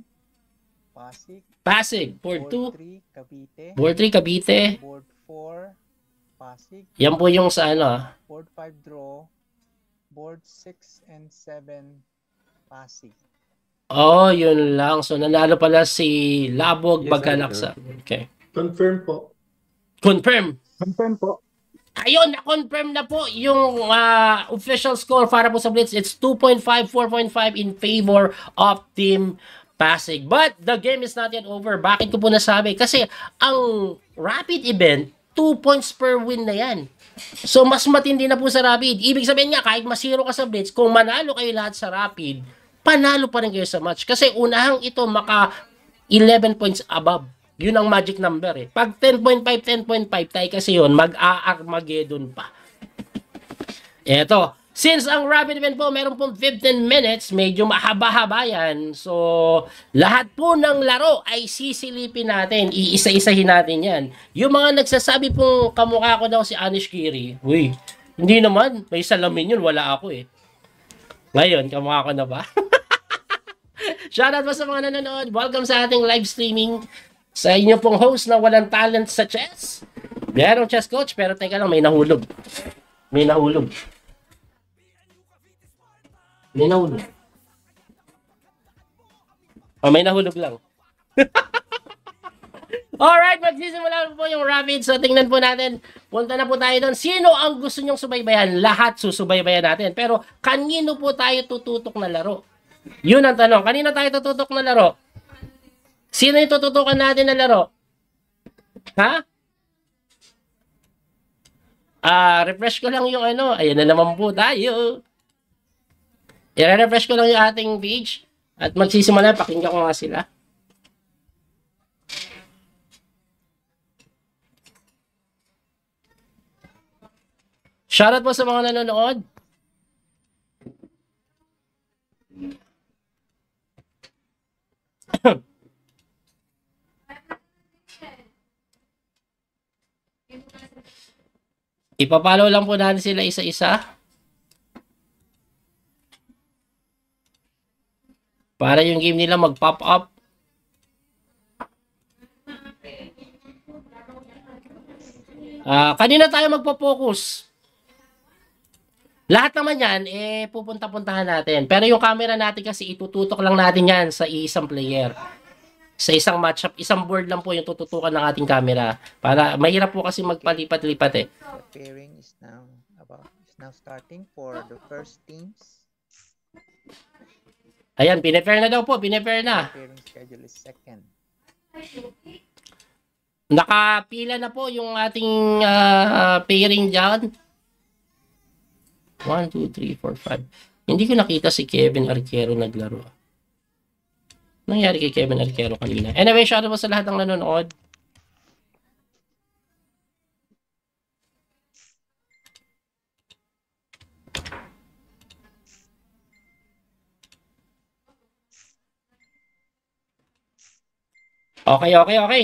Pasig. Pasig. Board 2. Cavite. Board 3, Cavite. Board 4, Pasig. Yan po yung sa ano. Ah. Board 5, draw. Board 6 and 7, Pasig. Oh, yun lang. So, nanalo pala si Labog yes, Bagkalaksa. Okay. Confirm po. Confirm? Confirm po. Ayun, na-confirm na po yung uh, official score para po sa Blitz. It's 2.5, 4.5 in favor of Team Pasig. But the game is not yet over. Bakit ko po nasabi? Kasi ang Rapid event, 2 points per win na yan. So, mas matindi na po sa Rapid. Ibig sabihin nga, kahit masiro ka sa Blitz, kung manalo kayo lahat sa Rapid, panalo pa rin kayo sa match. Kasi unahang ito maka 11 points above yun ang magic number eh. Pag 10.5, 10.5 tayo kasi yun, mag-a-Armageddon pa. Eto, since ang rapid event po, meron pong 15 minutes, medyo mahaba-haba yan. So, lahat po ng laro ay sisilipin natin, iisa-isahin natin yan. Yung mga nagsasabi pong kamukha ko daw si Anish Kiri, uy, hindi naman, may salamin yun, wala ako eh. Ngayon, kamukha ko na ba? <laughs> Shoutout po sa mga nanonood. Welcome sa ating live streaming. Sa inyo pong host na walang talent sa chess. Merong chess coach, pero teka lang, may nahulog. May nahulog. May nahulog. Oh, may nahulog lang. <laughs> Alright, magsisimula po yung rapid. So, tingnan po natin. Punta na po tayo doon. Sino ang gusto nyong subaybayan? Lahat susubaybayan natin. Pero, kanino po tayo tututok na laro? Yun ang tanong. Kanino tayo tututok na laro? Sino yung tututukan natin na laro? Ha? Ah, refresh ko lang yung ano. Ayan na naman po tayo. I-refresh ko lang yung ating page. At magsisimula, pakinggan ko nga sila. Shoutout po sa mga nanonood. Ahem. Ipapalo lang po natin sila isa-isa. Para yung game nila mag-pop up. Uh, kanina tayo magpo-focus. Lahat naman yan, eh, pupunta-puntahan natin. Pero yung camera natin kasi itututok lang natin yan sa isang player sa isang matchup, isang board lang po yung tututukan ng ating camera. Para mahirap po kasi magpalipat-lipat eh. The pairing is now about is now starting for the first teams. Ayan, pinapair na daw po, pinapair na. Pairing schedule is second. Nakapila na po yung ating uh, pairing dyan. 1, 2, 3, 4, 5. Hindi ko nakita si Kevin Arquero naglaro nangyari kay Kevin Arquero kanina. Anyway, shout out po sa lahat ng nanonood. Okay, okay, okay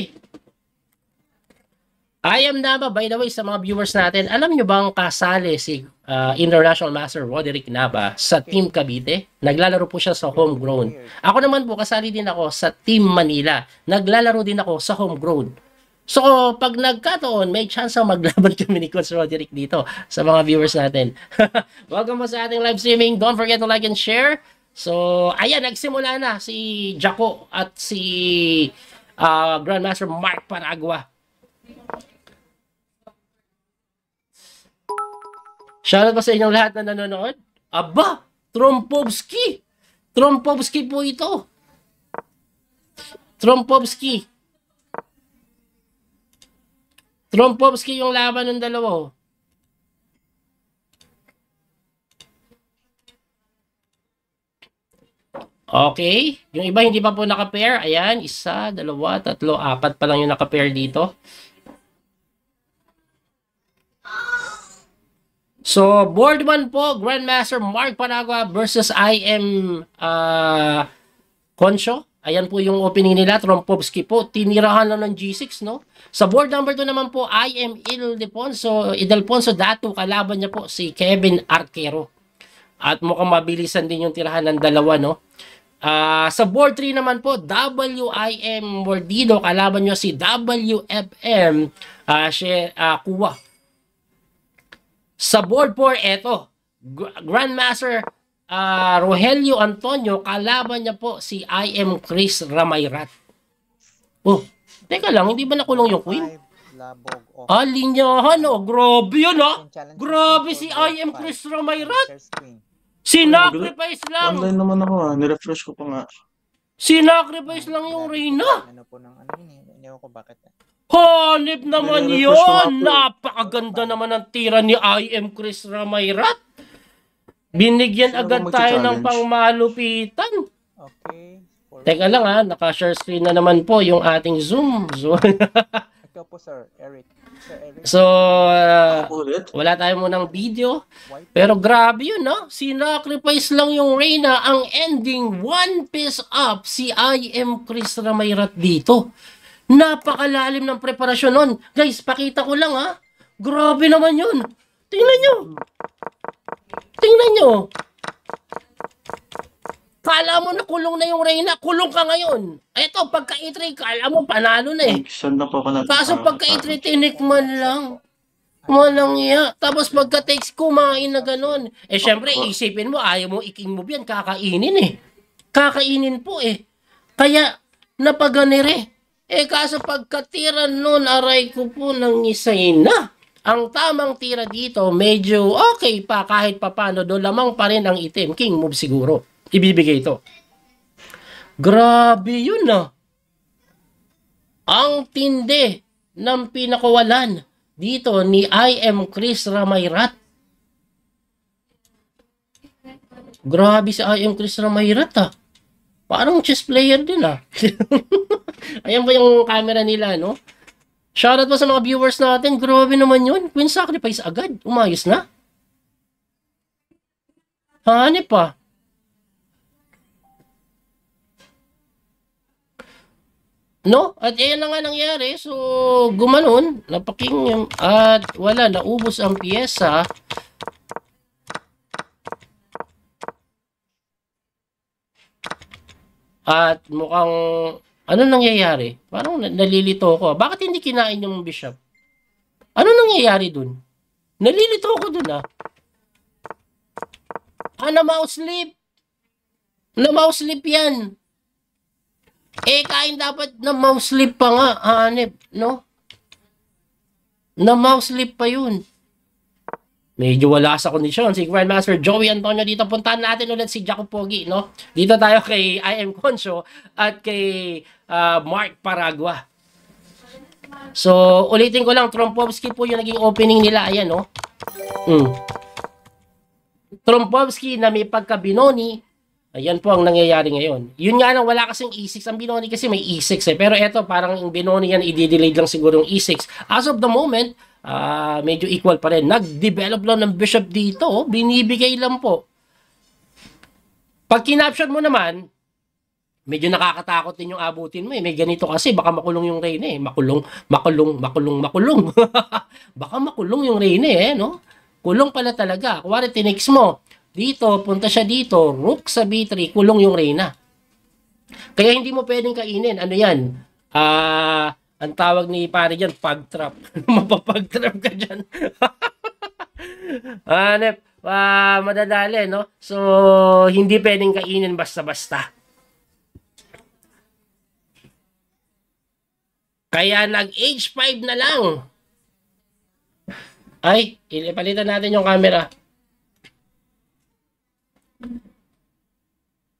am Nava, by the way, sa mga viewers natin, alam nyo bang kasali si uh, International Master Roderick Nava sa Team Cavite? Naglalaro po siya sa homegrown. Ako naman po, kasali din ako sa Team Manila. Naglalaro din ako sa homegrown. So, pag nagkataon, may chance na maglaban <laughs> kami ni Coach Roderick dito sa mga viewers natin. <laughs> Welcome po sa ating live streaming. Don't forget to like and share. So, ayan, nagsimula na si Jaco at si uh, Grandmaster Mark Paragua Shoutout pa sa inyong lahat na nanonood. Aba, Trompovsky. Trompovsky po ito. Trompovsky. Trompovsky yung laban ng dalawa. Oh. Okay. Yung iba hindi pa po nakapair. Ayan, isa, dalawa, tatlo, apat pa lang yung nakapair dito. So, board 1 po, Grandmaster Mark Panagua versus IM uh, ah, Concho. Ayan po yung opening nila, Trompovsky po. Tinirahan lang ng G6, no? Sa board number 2 naman po, IM Ildefonso, Idelfonso dato kalaban niya po si Kevin Arquero. At mukhang mabilisan din yung tirahan ng dalawa, no? Uh, sa board 3 naman po, WIM Mordido, kalaban niya si WFM uh, ah, uh, Kuwa. Sa board 4, eto. Grandmaster uh, Rogelio Antonio, kalaban niya po si I am Chris Ramayrat Oh, teka lang, hindi ba nakulong yung queen? alin Okay. Ah, linyahan oh, Grabe yun ah. Grabe si I am Chris Ramairat. Sinacrifice lang. Online naman ako ah. Nirefresh ko pa nga. Sinacrifice lang yung Reyna. Ano po nang ano yun Hindi eh. ko bakit eh. Hanip naman May yon Napakaganda naman ng tira ni I.M. Chris Ramayrat. Binigyan Sino agad tayo ng pangmalupitan. Okay. Teka lang ha, ah. naka-share screen na naman po yung ating Zoom. So, <laughs> Ikaw po, Sir Eric. So, uh, wala tayo munang video. Pero grabe yun, no? Sinacrifice lang yung Reyna ang ending One Piece Up si I.M. Chris Ramayrat dito. Napakalalim ng preparasyon nun. Guys, pakita ko lang ha. Grabe naman yun. Tingnan nyo. Tingnan nyo. Kala mo na kulong na yung Reyna, kulong ka ngayon. Eto, pagka itray e 3 kala mo panalo na eh. Na po ako na, Kaso ah, pagka e tinikman lang. Walang iya. Tapos pagka takes, kumain na ganun. Eh syempre, isipin mo, ayaw mo iking move yan, kakainin eh. Kakainin po eh. Kaya, napaganire. Eh kaso pagkatira nun, aray ko po ng isay na. Ang tamang tira dito, medyo okay pa kahit papano, do lamang pa rin ang itim. King move siguro. Ibibigay ito. Grabe yun ah. Ang tindi ng pinakawalan dito ni I am Chris Ramairat. Grabe si I am Chris Ramairat ah. Parang chess player din ah. <laughs> <laughs> Ayan po yung camera nila, no? Shoutout po sa mga viewers natin. Grabe naman yun. Queen sacrifice agad. Umayos na. Hanip pa. No? At ayan na nga nangyari. So, gumanon. Napaking yung... Um, at wala, naubos ang piyesa. At mukhang ano nangyayari? Parang nalilito ako. Bakit hindi kinain yung bishop? Ano nangyayari dun? Nalilito ako dun ah. Ah, namausleep. Namausleep yan. Eh, kain dapat na mouse pa nga, hanip, no? Na mouse pa yun medyo wala sa kondisyon. Si Grandmaster Joey Antonio dito. Puntahan natin ulit si Jaco Pogi, no? Dito tayo kay I Am Concho at kay uh, Mark Paragua. So, ulitin ko lang, Trompovsky po yung naging opening nila. Ayan, no? Mm. Trompovsky na may pagka-Binoni. Ayan po ang nangyayari ngayon. Yun nga lang, wala kasing E6. Ang Binoni kasi may E6 eh. Pero eto, parang yung Binoni yan, i-delay lang siguro yung E6. As of the moment, uh, medyo equal pa rin. Nag-develop lang ng bishop dito, oh. binibigay lang po. Pag kinaption mo naman, medyo nakakatakot din yung abutin mo eh. May ganito kasi, baka makulong yung Reyna eh. Makulong, makulong, makulong, makulong. <laughs> baka makulong yung Reyna eh, no? Kulong pala talaga. Kuwari, tinex mo. Dito, punta siya dito, rook sa b3, kulong yung Reyna. Kaya hindi mo pwedeng kainin. Ano yan? Ah... Uh, ang tawag ni pare dyan, pag trap. <laughs> Mapapag trap ka dyan. Hanep, <laughs> ah, uh, ah, madadali, no? So, hindi pwedeng kainin basta-basta. Kaya nag-age 5 na lang. Ay, palitan natin yung camera.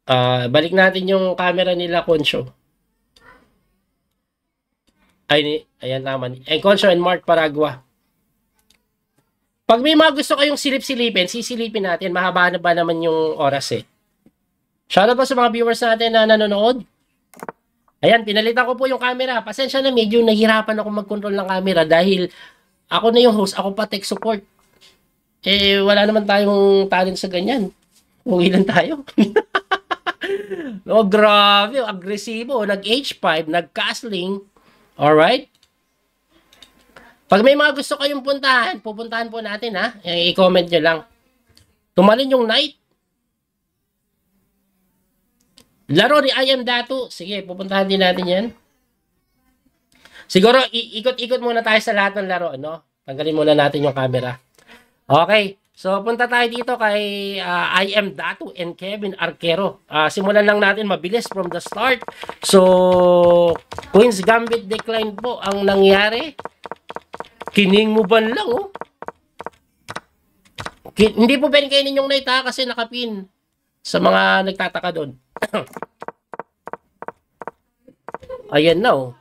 Uh, balik natin yung camera nila, Concho. Ay, ayan naman. Enconcho and Mark Paragua. Pag may mga gusto kayong silip-silipin, sisilipin natin. Mahaba na ba naman yung oras eh. Shoutout po sa mga viewers natin na nanonood. Ayan, pinalitan ko po yung camera. Pasensya na, medyo nahirapan ako mag-control ng camera dahil ako na yung host, ako pa tech support. Eh, wala naman tayong talent sa ganyan. Uwi lang tayo. <laughs> oh, grabe. Agresibo. Nag-H5, nag-castling. Alright? Pag may mga gusto kayong puntahan, pupuntahan po natin ha. Eh, i-comment nyo lang. Tumalon yung night. Laro ni I am Datu. Sige, pupuntahan din natin yan. Siguro, ikot-ikot muna tayo sa lahat ng laro. No? Tanggalin muna natin yung camera. Okay. So, punta tayo dito kay uh, I am Datu and Kevin Arquero. Uh, simulan lang natin mabilis from the start. So, Queen's Gambit decline po ang nangyari. Kining mo ba lang, oh? Ki hindi po pwedeng kainin yung knight ha? Kasi nakapin sa mga nagtataka doon. <coughs> Ayan na, oh.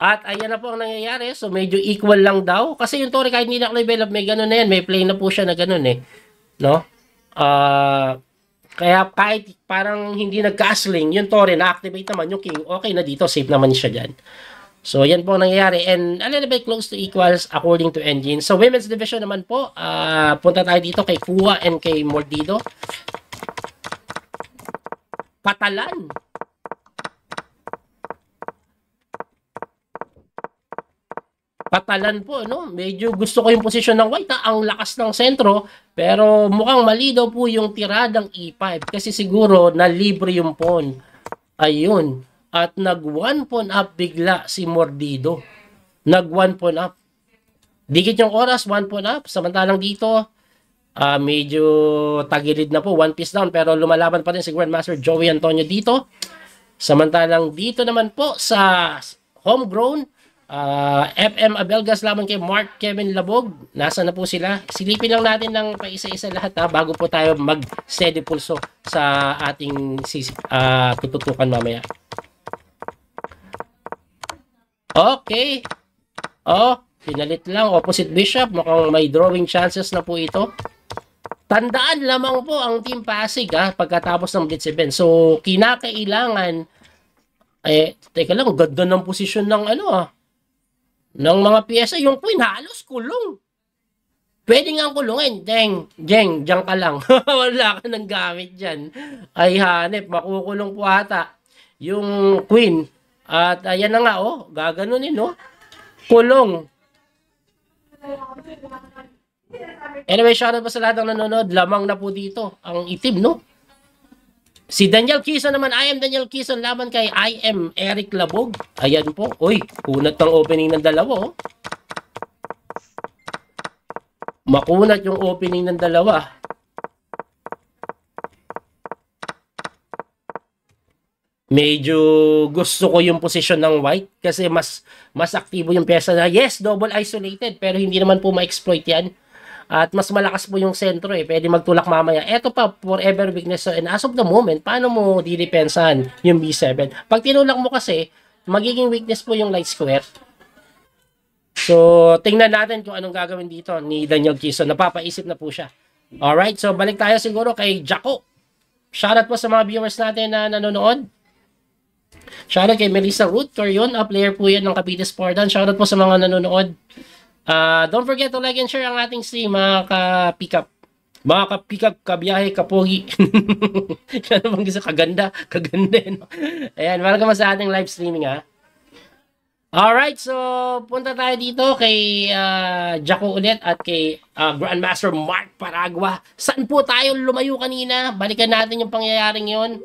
At ayan na po ang nangyayari. So medyo equal lang daw. Kasi yung Tori kahit hindi naka-level up, may ganun na yan. May play na po siya na ganun eh. No? Uh, kaya kahit parang hindi nag-gasling, yung Tori na-activate naman yung King. Okay na dito. Safe naman siya dyan. So yan po ang nangyayari. And a little bit close to equals according to engine. So women's division naman po. Uh, punta tayo dito kay Kua and kay Mordido. Patalan. Patalan po, no? Medyo gusto ko yung posisyon ng White. Ha? Ang lakas ng sentro, pero mukhang mali daw po yung tiradang E5 kasi siguro na libre yung pawn. Ayun. At nag one pawn up bigla si Mordido. Nag one pawn up. Dikit yung oras, one pawn up. Samantalang dito, uh, medyo tagilid na po, one piece down. Pero lumalaban pa rin si Grandmaster Joey Antonio dito. Samantalang dito naman po sa homegrown, Uh, ah, FM Abelgas laban kay Mark Kevin Labog. Nasaan na po sila? Silipin lang natin ng paisa-isa lahat ha, bago po tayo mag-steady pulso sa ating uh, tututukan mamaya. Okay. Oh, pinalit lang. Opposite Bishop. Mukhang may drawing chances na po ito. Tandaan lamang po ang Team Pasig ha, pagkatapos ng Blitz event. So, kinakailangan eh, teka lang, ganda ng posisyon ng ano ah, ng mga piyesa, yung queen halos kulong. Pwede nga kulungin, Deng, Deng, jang ka lang. <laughs> Wala ka ng gamit dyan. Ay hanip, makukulong po ata yung queen. At ayan na nga, oh, gaganunin, no? Oh. Kulong. Anyway, shoutout pa sa lahat ng nanonood. Lamang na po dito ang itim, no? Si Daniel Kison naman, I am Daniel Kison laban kay I am Eric Labog. Ayan po. Uy, kunat ng opening ng dalawa. Oh. Makunat yung opening ng dalawa. Medyo gusto ko yung position ng white kasi mas mas aktibo yung pyesa na yes, double isolated pero hindi naman po ma-exploit yan at mas malakas po yung sentro eh. Pwede magtulak mamaya. Ito pa, forever weakness. So, and as of the moment, paano mo didepensan yung B7? Pag tinulak mo kasi, magiging weakness po yung light square. So, tingnan natin kung anong gagawin dito ni Daniel Kison. Napapaisip na po siya. Alright, so balik tayo siguro kay Jaco. Shoutout po sa mga viewers natin na nanonood. Shoutout kay Melissa Root, Corion, a player po yan ng Cavite Spartan. Shoutout po sa mga nanonood. Uh, don't forget to like and share ang ating stream, mga ka-pick up. Mga ka-pick up, kabiyahe, kapogi. <laughs> ano bang gusto? Kaganda, kaganda. Eh, no? Ayan, welcome sa ating live streaming, ha? Ah. Alright, so punta tayo dito kay uh, Jaco ulit at kay uh, Grandmaster Mark Paragua. Saan po tayo lumayo kanina? Balikan natin yung pangyayaring yon.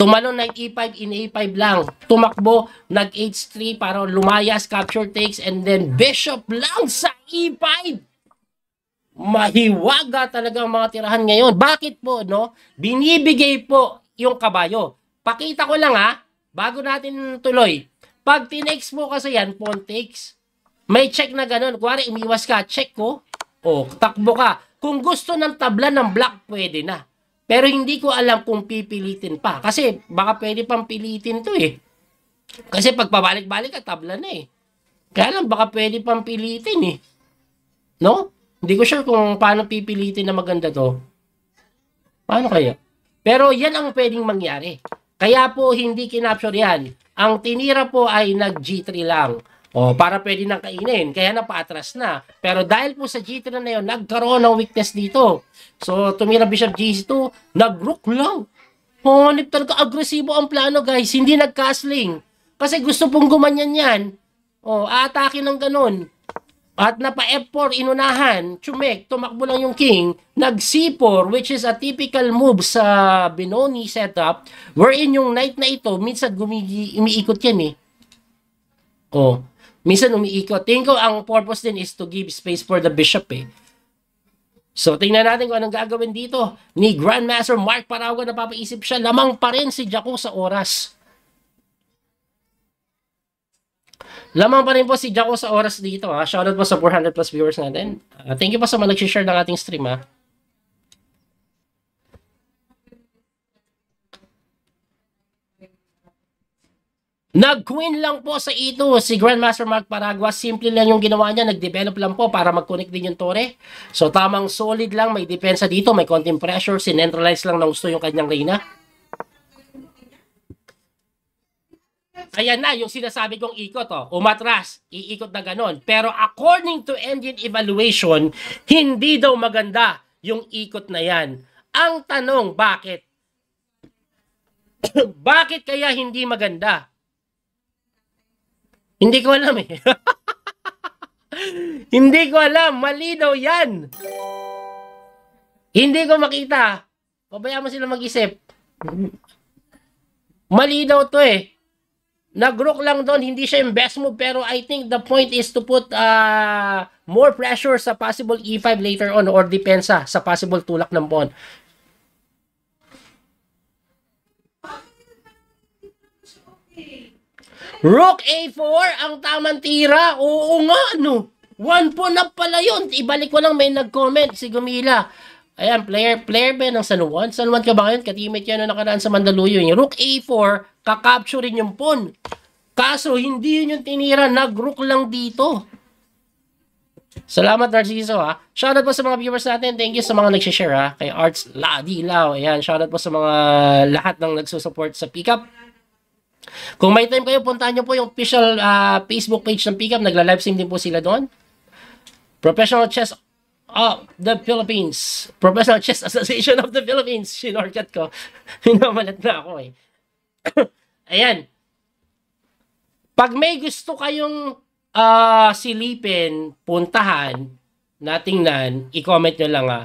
Tumalo ng e5 in a5 lang. Tumakbo, nag h3 para lumayas, capture takes, and then bishop lang sa e5. Mahiwaga talaga ang mga tirahan ngayon. Bakit po, no? Binibigay po yung kabayo. Pakita ko lang ha, bago natin tuloy. Pag tinex mo kasi yan, pawn takes, may check na ganun. Kuwari, umiwas ka, check ko. O, oh, takbo ka. Kung gusto ng tabla ng black, pwede na. Pero hindi ko alam kung pipilitin pa. Kasi baka pwede pang pilitin to eh. Kasi pagpabalik-balik at tabla na eh. Kaya lang baka pwede pang pilitin eh. No? Hindi ko sure kung paano pipilitin na maganda to. Paano kaya? Pero yan ang pwedeng mangyari. Kaya po hindi kinapture yan. Ang tinira po ay nag G3 lang. O, oh, para pwede nang kainin. Kaya napaatras na. Pero dahil po sa G2 na, na yun, nagkaroon ng weakness dito. So, tumira Bishop G2, nag-rook lang. Honip oh, talaga, agresibo ang plano guys. Hindi nag-castling. Kasi gusto pong gumanyan yan. O, oh, aatake ng ganun. At napa F4 inunahan, chumek, tumakbo lang yung king, nag C4 which is a typical move sa Benoni setup wherein yung knight na ito minsan gumigi, umiikot yan eh. Oh, Minsan umiikot. Tingin ko ang purpose din is to give space for the bishop eh. So, tingnan natin kung anong gagawin dito ni Grandmaster Mark Parago na papaisip siya. Lamang pa rin si Jaco sa oras. Lamang pa rin po si Jaco sa oras dito ha. Shoutout po sa 400 plus viewers natin. Uh, thank you po sa mga nagsishare ng ating stream ha. Nag-queen lang po sa ito si Grandmaster Mark Paragua. Simple lang yung ginawa niya. Nag-develop lang po para mag-connect din yung tore. So tamang solid lang. May depensa dito. May konting pressure. Sinentralize lang na gusto yung kanyang reyna. Ayan na yung sinasabi kong ikot. Oh. Umatras. Iikot na ganun. Pero according to engine evaluation, hindi daw maganda yung ikot na yan. Ang tanong, bakit? <coughs> bakit kaya hindi maganda? Hindi ko alam eh. <laughs> Hindi ko alam. Mali daw yan. Hindi ko makita. Pabayaan mo sila mag-isip. Mali daw to eh. Nag-rook lang doon, hindi siya yung best move pero I think the point is to put uh, more pressure sa possible E5 later on or depensa sa possible tulak ng pawn. Rook A4 ang tamang tira. Oo nga, no. One point up pala yun. Ibalik ko lang may nag-comment si Gumila. Ayan, player, player ba ng San Juan? San Juan ka ba ngayon? Katimate yan na nakaraan sa Mandaluyong. Yung Rook A4, kakapture rin yung pawn. Kaso, hindi yun yung tinira. Nag-rook lang dito. Salamat, Narciso, ha. Shoutout po sa mga viewers natin. Thank you sa mga nagsishare, ha. Kay Arts Ladilaw. Ayan, shoutout po sa mga lahat ng nagsusupport sa pickup. Kung may time kayo, puntahan nyo po yung official uh, Facebook page ng Pickup. Nagla-live stream din po sila doon. Professional Chess of the Philippines. Professional Chess Association of the Philippines. Sinorkat ko. Hinamalat <laughs> na ako eh. <coughs> Ayan. Pag may gusto kayong uh, silipin, puntahan, natingnan, i-comment nyo lang ha. Ah.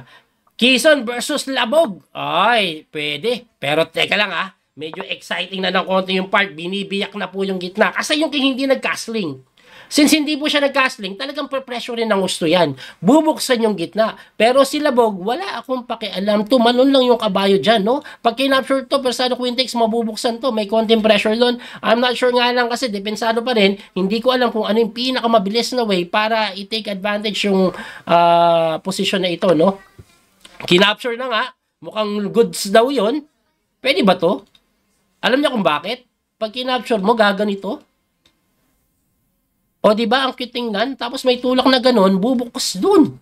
Quezon versus Labog. Ay, pwede. Pero teka lang ah medyo exciting na ng konti yung part. Binibiyak na po yung gitna. Kasi yung king hindi nag-castling. Since hindi po siya nag-castling, talagang pre-pressure rin ang gusto yan. Bubuksan yung gitna. Pero si Labog, wala akong pakialam. Tumalon lang yung kabayo dyan, no? Pag kinapture to, Persano Quintex, mabubuksan to. May konting pressure doon. I'm not sure nga lang kasi, depensado pa rin. Hindi ko alam kung ano yung pinakamabilis na way para i-take advantage yung uh, ah, position na ito, no? Kinapture na nga. Mukhang goods daw yon Pwede ba to? Alam niya kung bakit? Pag kinapture mo, gaganito. O di ba ang kitingnan, tapos may tulak na ganun, bubukas dun.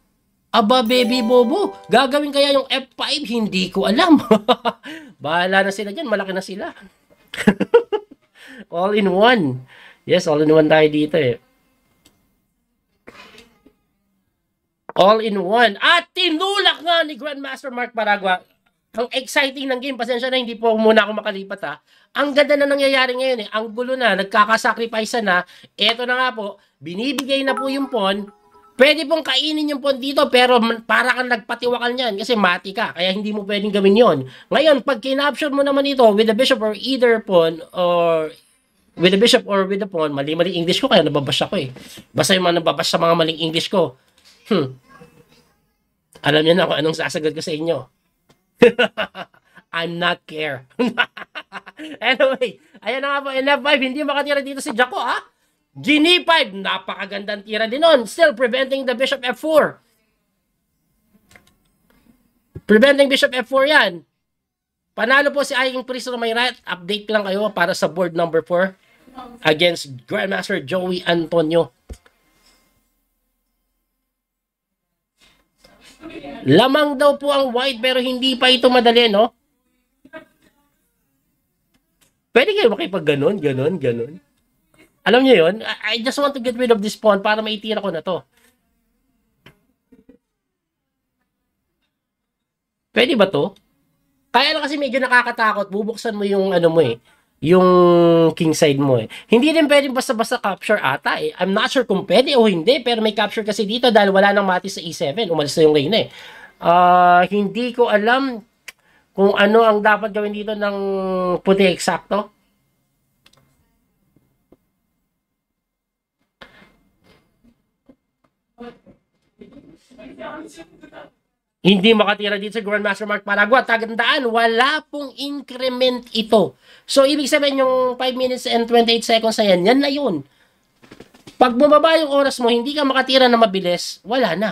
Aba, baby bobo, gagawin kaya yung F5? Hindi ko alam. <laughs> Bahala na sila dyan, malaki na sila. <laughs> all in one. Yes, all in one tayo dito eh. All in one. At tinulak nga ni Grandmaster Mark Paragua. Ang exciting ng game, pasensya na, hindi po muna ako makalipat ha. Ang ganda na nangyayari ngayon eh, ang gulo na, nagkakasacrifice na, eto na nga po, binibigay na po yung pawn, pwede pong kainin yung pawn dito, pero para kang nagpatiwakal niyan, kasi mati ka, kaya hindi mo pwedeng gawin yon. Ngayon, pag kinapture mo naman ito with the bishop or either pawn or with the bishop or with the pawn, mali-mali English ko, kaya nababasa ko eh. Basta yung mga nababasa mga maling English ko. Hmm. Alam niyo na ako anong sasagot ko sa inyo. <laughs> I'm not care. <laughs> anyway, ayan na nga po, NF5, hindi makatira dito si Jaco, ha? Gn5, e napakagandang tira din nun. Still preventing the bishop F4. Preventing bishop F4 yan. Panalo po si Aking Priest na may right. Update lang kayo para sa board number 4 against Grandmaster Joey Antonio. Lamang daw po ang white pero hindi pa ito madali, no? Pwede kayo makipag ganun, ganun, ganun. Alam niyo yon I just want to get rid of this pawn para maitira ko na to. Pwede ba to? Kaya lang kasi medyo nakakatakot, bubuksan mo yung ano mo eh, yung king side mo eh. Hindi din pwedeng basta-basta capture ata eh. I'm not sure kung pwede o hindi, pero may capture kasi dito dahil wala nang mati sa e7. Umalis na yung reyna eh. Uh, hindi ko alam kung ano ang dapat gawin dito ng puti eksakto. Hindi makatira dito sa Grandmaster Mark Paragua. Tagandaan, wala pong increment ito So, ibig sabihin yung 5 minutes and 28 seconds na yan, yan na yun. Pag bumaba yung oras mo, hindi ka makatira na mabilis, wala na.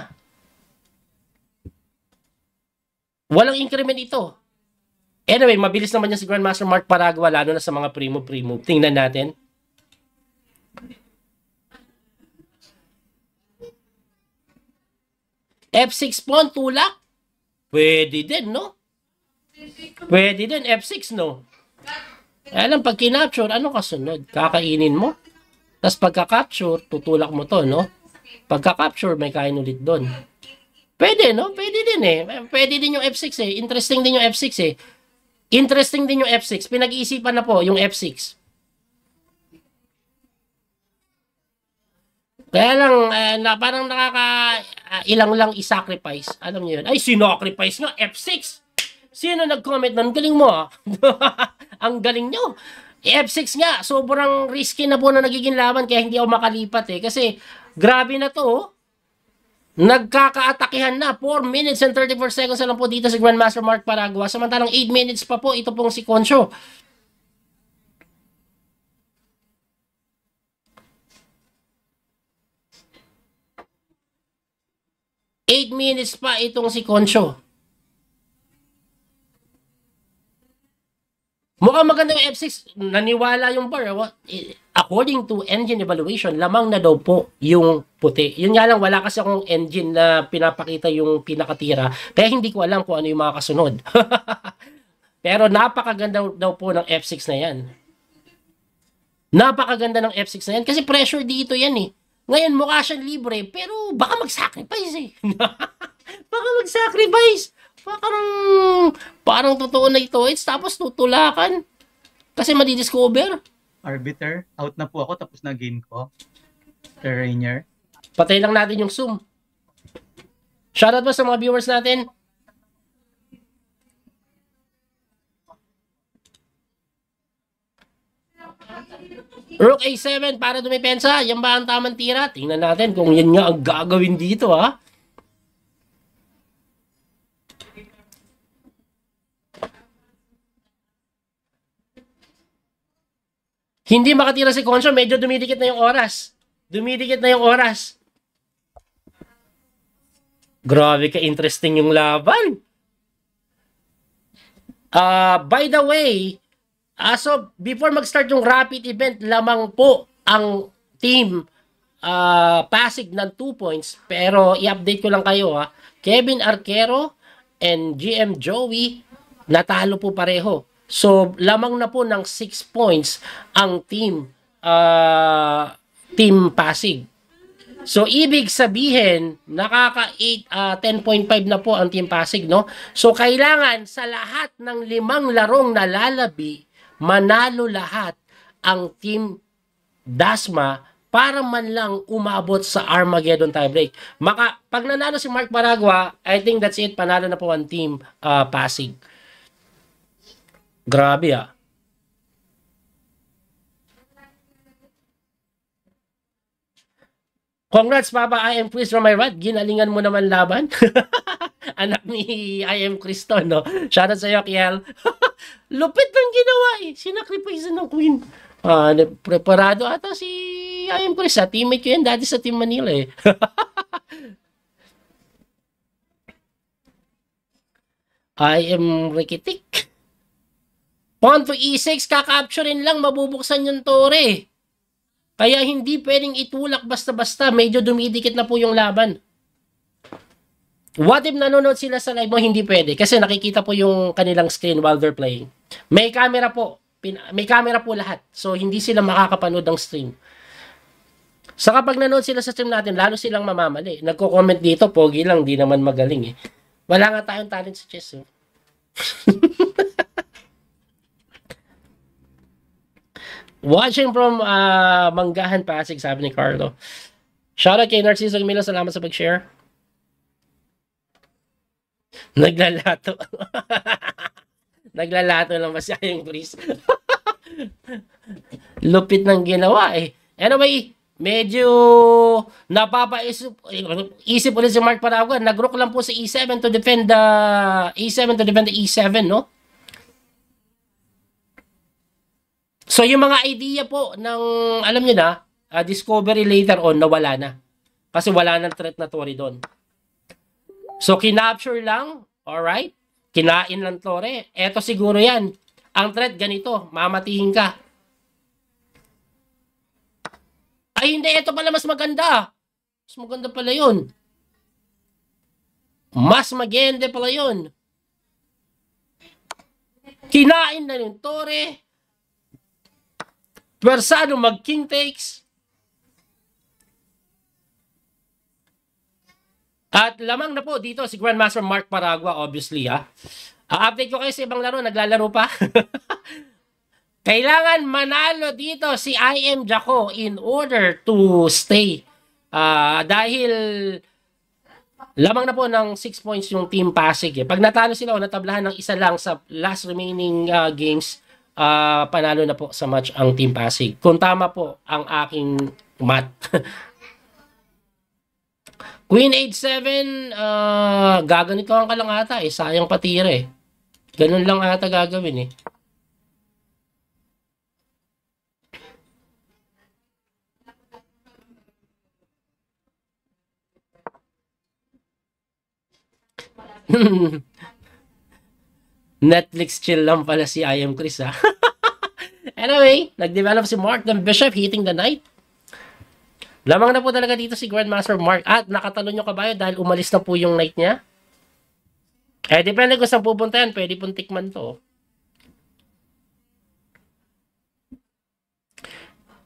Walang increment ito. Anyway, mabilis naman yan si Grandmaster Mark Paragua, lalo na sa mga primo-primo. Tingnan natin. F6 pawn, tulak? Pwede din, no? Pwede din, F6, no? Eh, alam, pag kinapture, ano kasunod? Kakainin mo? Tapos pagka-capture, tutulak mo to, no? Pagka-capture, may kain ulit doon. Pwede, no? Pwede din eh. eh pwede din yung F6 eh. Interesting din yung F6 eh. Interesting din yung F6. Pinag-iisipan na po yung F6. Kaya lang, eh, na, parang nakaka uh, ah, ilang lang isacrifice. Alam niyo yun. Ay, sinocrifice nga, F6! Sino nag-comment nun? Galing mo ah. <laughs> Ang galing nyo. Eh, F6 nga, sobrang risky na po na nagiging laban kaya hindi ako makalipat eh. Kasi, grabe na to. Oh. Nagkakaatakihan na. 4 minutes and 34 seconds na lang po dito si Grandmaster Mark Paragua. Samantalang 8 minutes pa po, ito pong si Concho. Eight minutes pa itong si Concho. Mukhang maganda yung F6. Naniwala yung bar. Eh. Eh, according to engine evaluation, lamang na daw po yung puti. Yun nga lang, wala kasi akong engine na pinapakita yung pinakatira. Kaya hindi ko alam kung ano yung mga kasunod. <laughs> Pero napakaganda daw po ng F6 na yan. Napakaganda ng F6 na yan. Kasi pressure dito yan eh. Ngayon mukha siyang libre, pero baka mag-sacrifice eh. <laughs> baka mag-sacrifice. Parang, parang totoo na ito. It's tapos tutulakan. Kasi madidiscover. Arbiter, out na po ako. Tapos na game ko. Terrainer. Patay lang natin yung Zoom. Shoutout po sa mga viewers natin. Rook A7 para dumipensa. Yan ba ang tamang tira? Tingnan natin kung yan nga ang gagawin dito ha. Hindi makatira si Concho, medyo dumidikit na yung oras. Dumidikit na yung oras. Grabe ka, interesting yung laban. Uh, by the way, uh, so before mag-start yung rapid event, lamang po ang team uh, Pasig ng 2 points. Pero i-update ko lang kayo ha. Kevin Arquero and GM Joey natalo po pareho. So, lamang na po ng 6 points ang team uh, team Pasig. So, ibig sabihin, nakaka 8, uh, 10.5 na po ang Team Pasig, no? So, kailangan sa lahat ng limang larong na lalabi, manalo lahat ang Team Dasma para man lang umabot sa Armageddon tiebreak. Maka, pag nanalo si Mark Baragua, I think that's it. Panalo na po ang Team uh, Pasig. Grabe ah. Congrats, Papa. I am Chris right. Ginalingan mo naman laban. <laughs> Anak ni I am Cristo, no? Shoutout iyo, Kiel. <laughs> Lupit ng ginawa eh. Sinacrifice ng Queen. Ah, Uh, preparado ata si I am Chris. Sa ah. teammate ko yan dati sa Team Manila eh. <laughs> I am Rikitik. Pawn to e6, kakapturein lang, mabubuksan yung tore. Kaya hindi pwedeng itulak basta-basta, medyo dumidikit na po yung laban. What if nanonood sila sa live mo? Hindi pwede. Kasi nakikita po yung kanilang screen while they're playing. May camera po. Pin may camera po lahat. So, hindi sila makakapanood ng stream. Sa so, kapag nanood sila sa stream natin, lalo silang mamamali. Nagko-comment dito, pogi lang, di naman magaling eh. Wala nga tayong talent sa chess. Eh. <laughs> Watching from uh, ah, Manggahan, Pasig, sabi ni Carlo. Shout out kay Narciso Gamilo, salamat sa pag-share. Naglalato. <laughs> Naglalato lang ba siya yung Chris? <laughs> Lupit ng ginawa eh. Anyway, medyo napapaisip isip ulit si Mark Paragon. Nagrook lang po sa E7 ah, e to defend the E7 to defend the E7, no? So yung mga idea po ng alam niyo na uh, discovery later on nawala na. Kasi wala nang threat na Tory doon. So kinapture lang, all right? Kinain lang Tore. Ito siguro 'yan. Ang threat ganito, mamatihin ka. Ay hindi, ito pala mas maganda. Mas maganda pala 'yun. Mas magende pala 'yun. Kinain na yung Tore. Pwersado mag-king takes. At lamang na po dito si Grandmaster Mark Paragua, obviously ha. Uh, update ko kayo sa ibang laro, naglalaro pa. <laughs> Kailangan manalo dito si IM Jaco in order to stay. Uh, dahil lamang na po ng 6 points yung Team Pasig. Eh. Pag natalo sila o natablahan ng isa lang sa last remaining uh, games, uh, panalo na po sa match ang Team Pasig. Kung tama po ang aking mat. <laughs> Queen 87 7 uh, ah, gaganitoan ka lang ata eh. Sayang patire eh. Ganun lang ata gagawin eh. <laughs> Netflix chill lang pala si I Am Chris, ha? <laughs> anyway, nagdevelop si Mark ng Bishop hitting the knight. Lamang na po talaga dito si Grandmaster Mark. At nakatalon yung kabayo dahil umalis na po yung knight niya. Eh, depende kung saan pupunta yan. Pwede pong tikman to.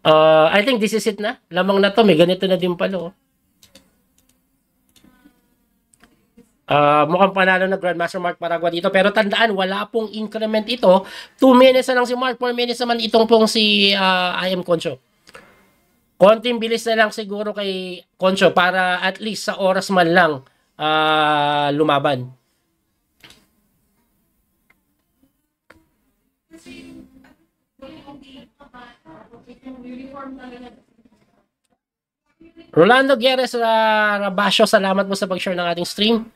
Uh, I think this is it na. Lamang na to. May ganito na din pala. Oh. Uh, mukhang panalo na Grandmaster Mark Paragua dito. Pero tandaan, wala pong increment ito. 2 minutes na lang si Mark, 4 minutes naman itong pong si uh, ah, IM Concho. Konting bilis na lang siguro kay Concho para at least sa oras man lang uh, lumaban. Rolando Guerres uh, Rabasio, salamat po sa pag-share ng ating stream.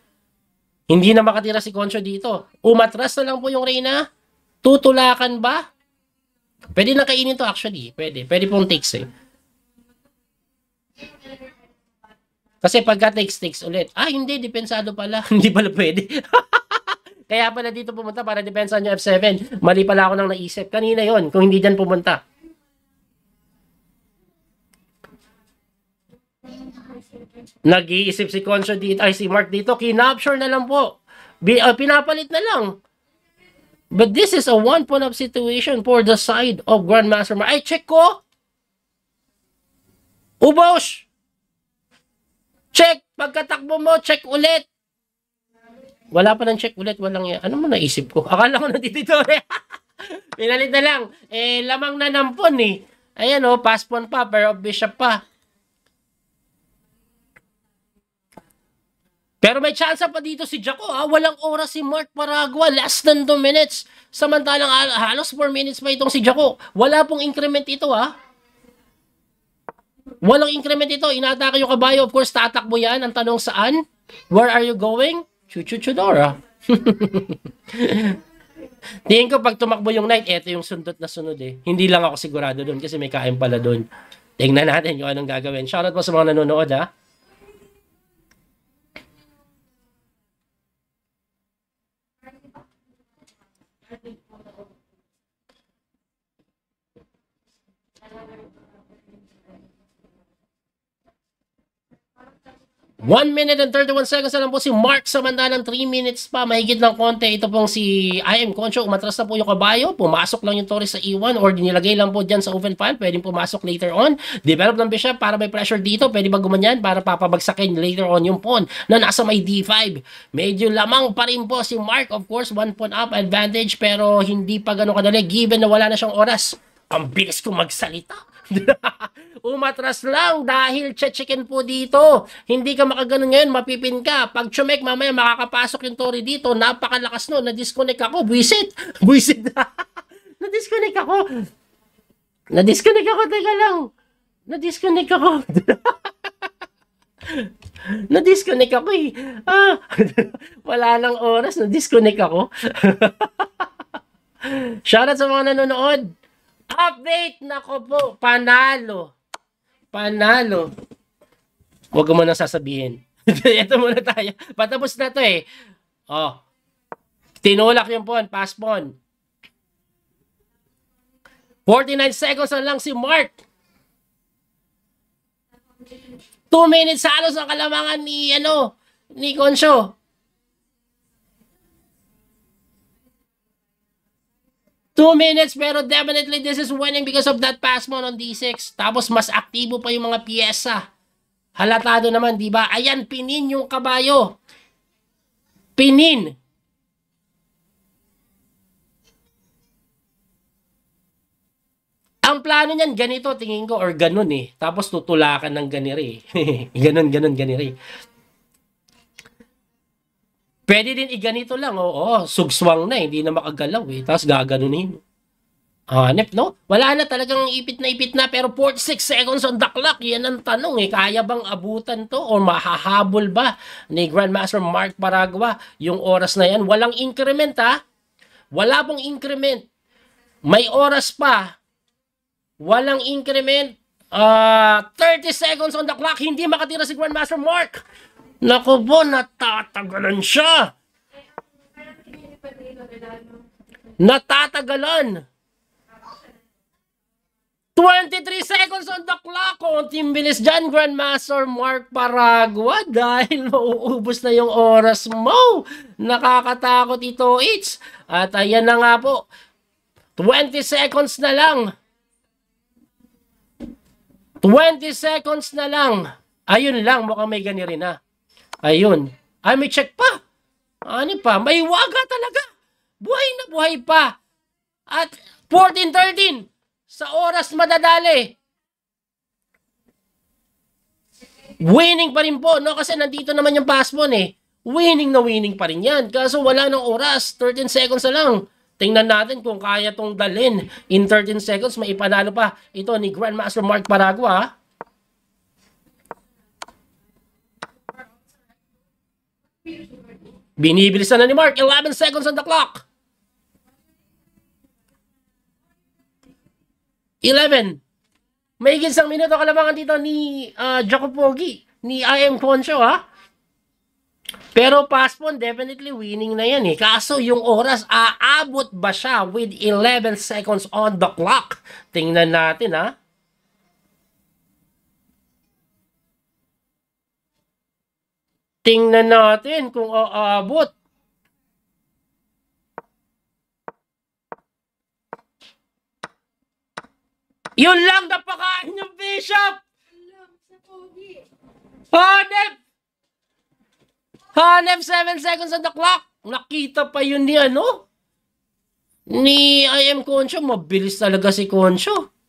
Hindi na makatira si Concho dito. Umatras na lang po yung Reyna. Tutulakan ba? Pwede na kainin to actually. Pwede. Pwede pong takes eh. Kasi pagka takes takes ulit. Ah, hindi. Depensado pala. <laughs> hindi pala pwede. <laughs> Kaya pala dito pumunta para depensahan yung F7. Mali pala ako nang naisip. Kanina yon kung hindi dyan pumunta. Nag-iisip si Concho dito, ay si Mark dito, kinapture na lang po. Bi, uh, pinapalit na lang. But this is a one-point-up situation for the side of Grandmaster Mark. Ay, check ko! Ubos! Check! Pagkatakbo mo, check ulit! Wala pa ng check ulit, walang yan. Ano mo naisip ko? Akala ko natititore. <laughs> Pinalit na lang. Eh, lamang na nampon eh. Ayan o, oh, pass pawn pa, of bishop pa. Pero may chance pa dito si Jaco ha. Walang oras si Mark Paragua. Less than 2 minutes. Samantalang halos 4 minutes pa itong si Jaco. Wala pong increment ito ha. Walang increment ito. Inatake yung kabayo. Of course, tatakbo yan. Ang tanong saan? Where are you going? Chuchuchudora. <laughs> Tingin ko pag tumakbo yung knight, eto yung sundot na sunod eh. Hindi lang ako sigurado doon kasi may kain pala doon. Tingnan natin yung anong gagawin. Shoutout po sa mga nanonood ha. 1 minute and 31 seconds na lang po si Mark Samanda ng 3 minutes pa. Mahigit ng konti. Ito pong si IM Concho. Umatras na po yung kabayo. Pumasok lang yung Torres sa E1 or dinilagay lang po dyan sa open file. Pwede pumasok later on. Develop ng Bishop para may pressure dito. Pwede ba gumanyan para papabagsakin later on yung pawn na nasa may D5. Medyo lamang pa rin po si Mark. Of course, 1 pawn up advantage pero hindi pa ganun kadali given na wala na siyang oras. Ang bilis ko magsalita. <laughs> Umatras lang dahil che chicken po dito. Hindi ka makaganon ngayon, mapipin ka. Pag chumek, mamaya makakapasok yung tori dito. Napakalakas no, na-disconnect ako. Buisit! <laughs> Buisit na! <laughs> na-disconnect ako. Na-disconnect ako, teka lang. Na-disconnect ako. na-disconnect ako eh. Ah, wala lang oras, na-disconnect ako. Shoutout sa mga nanonood. Update! ko po, panalo. Panalo. Huwag mo nang sasabihin. <laughs> Ito muna tayo. Patapos na to eh. Oh. Tinulak yung pawn, pass pawn. 49 seconds na lang si Mark. 2 minutes halos ang kalamangan ni ano, ni Concho. 2 minutes pero definitely this is winning because of that pass mo on D6. Tapos mas aktibo pa yung mga piyesa. Halatado naman, di ba? Ayan, pinin yung kabayo. Pinin. Ang plano niyan, ganito, tingin ko, or ganun eh. Tapos tutulakan ng ganiri. <laughs> ganun, ganun, ganiri. Pwede din iganito lang, oo, sugswang na, hindi na makagalaw eh, tapos gaganunin. Hanip, no? Wala na talagang ipit na ipit na, pero 46 seconds on the clock, yan ang tanong eh. Kaya bang abutan to o mahahabol ba ni Grandmaster Mark Paragua yung oras na yan? Walang increment ha? Wala pong increment. May oras pa. Walang increment. Uh, ah, 30 seconds on the clock, hindi makatira si Grandmaster Mark. Naku po, natatagalan siya. Natatagalan. 23 seconds on the clock. Konting bilis dyan, Grandmaster Mark Paragua. <laughs> Dahil mauubos na yung oras mo. Nakakatakot ito, It's. At ayan na nga po. 20 seconds na lang. 20 seconds na lang. Ayun lang, mukhang may gani rin ah. Ayun. Ay, may check pa. Ano pa? May waga talaga. Buhay na buhay pa. At 14.13, sa oras madadali. Winning pa rin po, no? Kasi nandito naman yung passbone eh. Winning na winning pa rin yan. Kaso wala ng oras, 13 seconds na lang. Tingnan natin kung kaya tong dalin. In 13 seconds, maipanalo pa ito ni Grandmaster Mark Paragua. Binibilis na ni Mark. 11 seconds on the clock. 11. May isang minuto kalamangan dito ni uh, Pogi. Ni I am Concho, ha? Pero Paspon, definitely winning na yan eh. Kaso yung oras, aabot ba siya with 11 seconds on the clock? Tingnan natin ha. Tingnan natin kung aabot. Yun lang, napakain yung bishop! Hanep! Hanep, 7 seconds on the clock! Nakita pa yun ni ano? Ni I am Concho, mabilis talaga si Concho.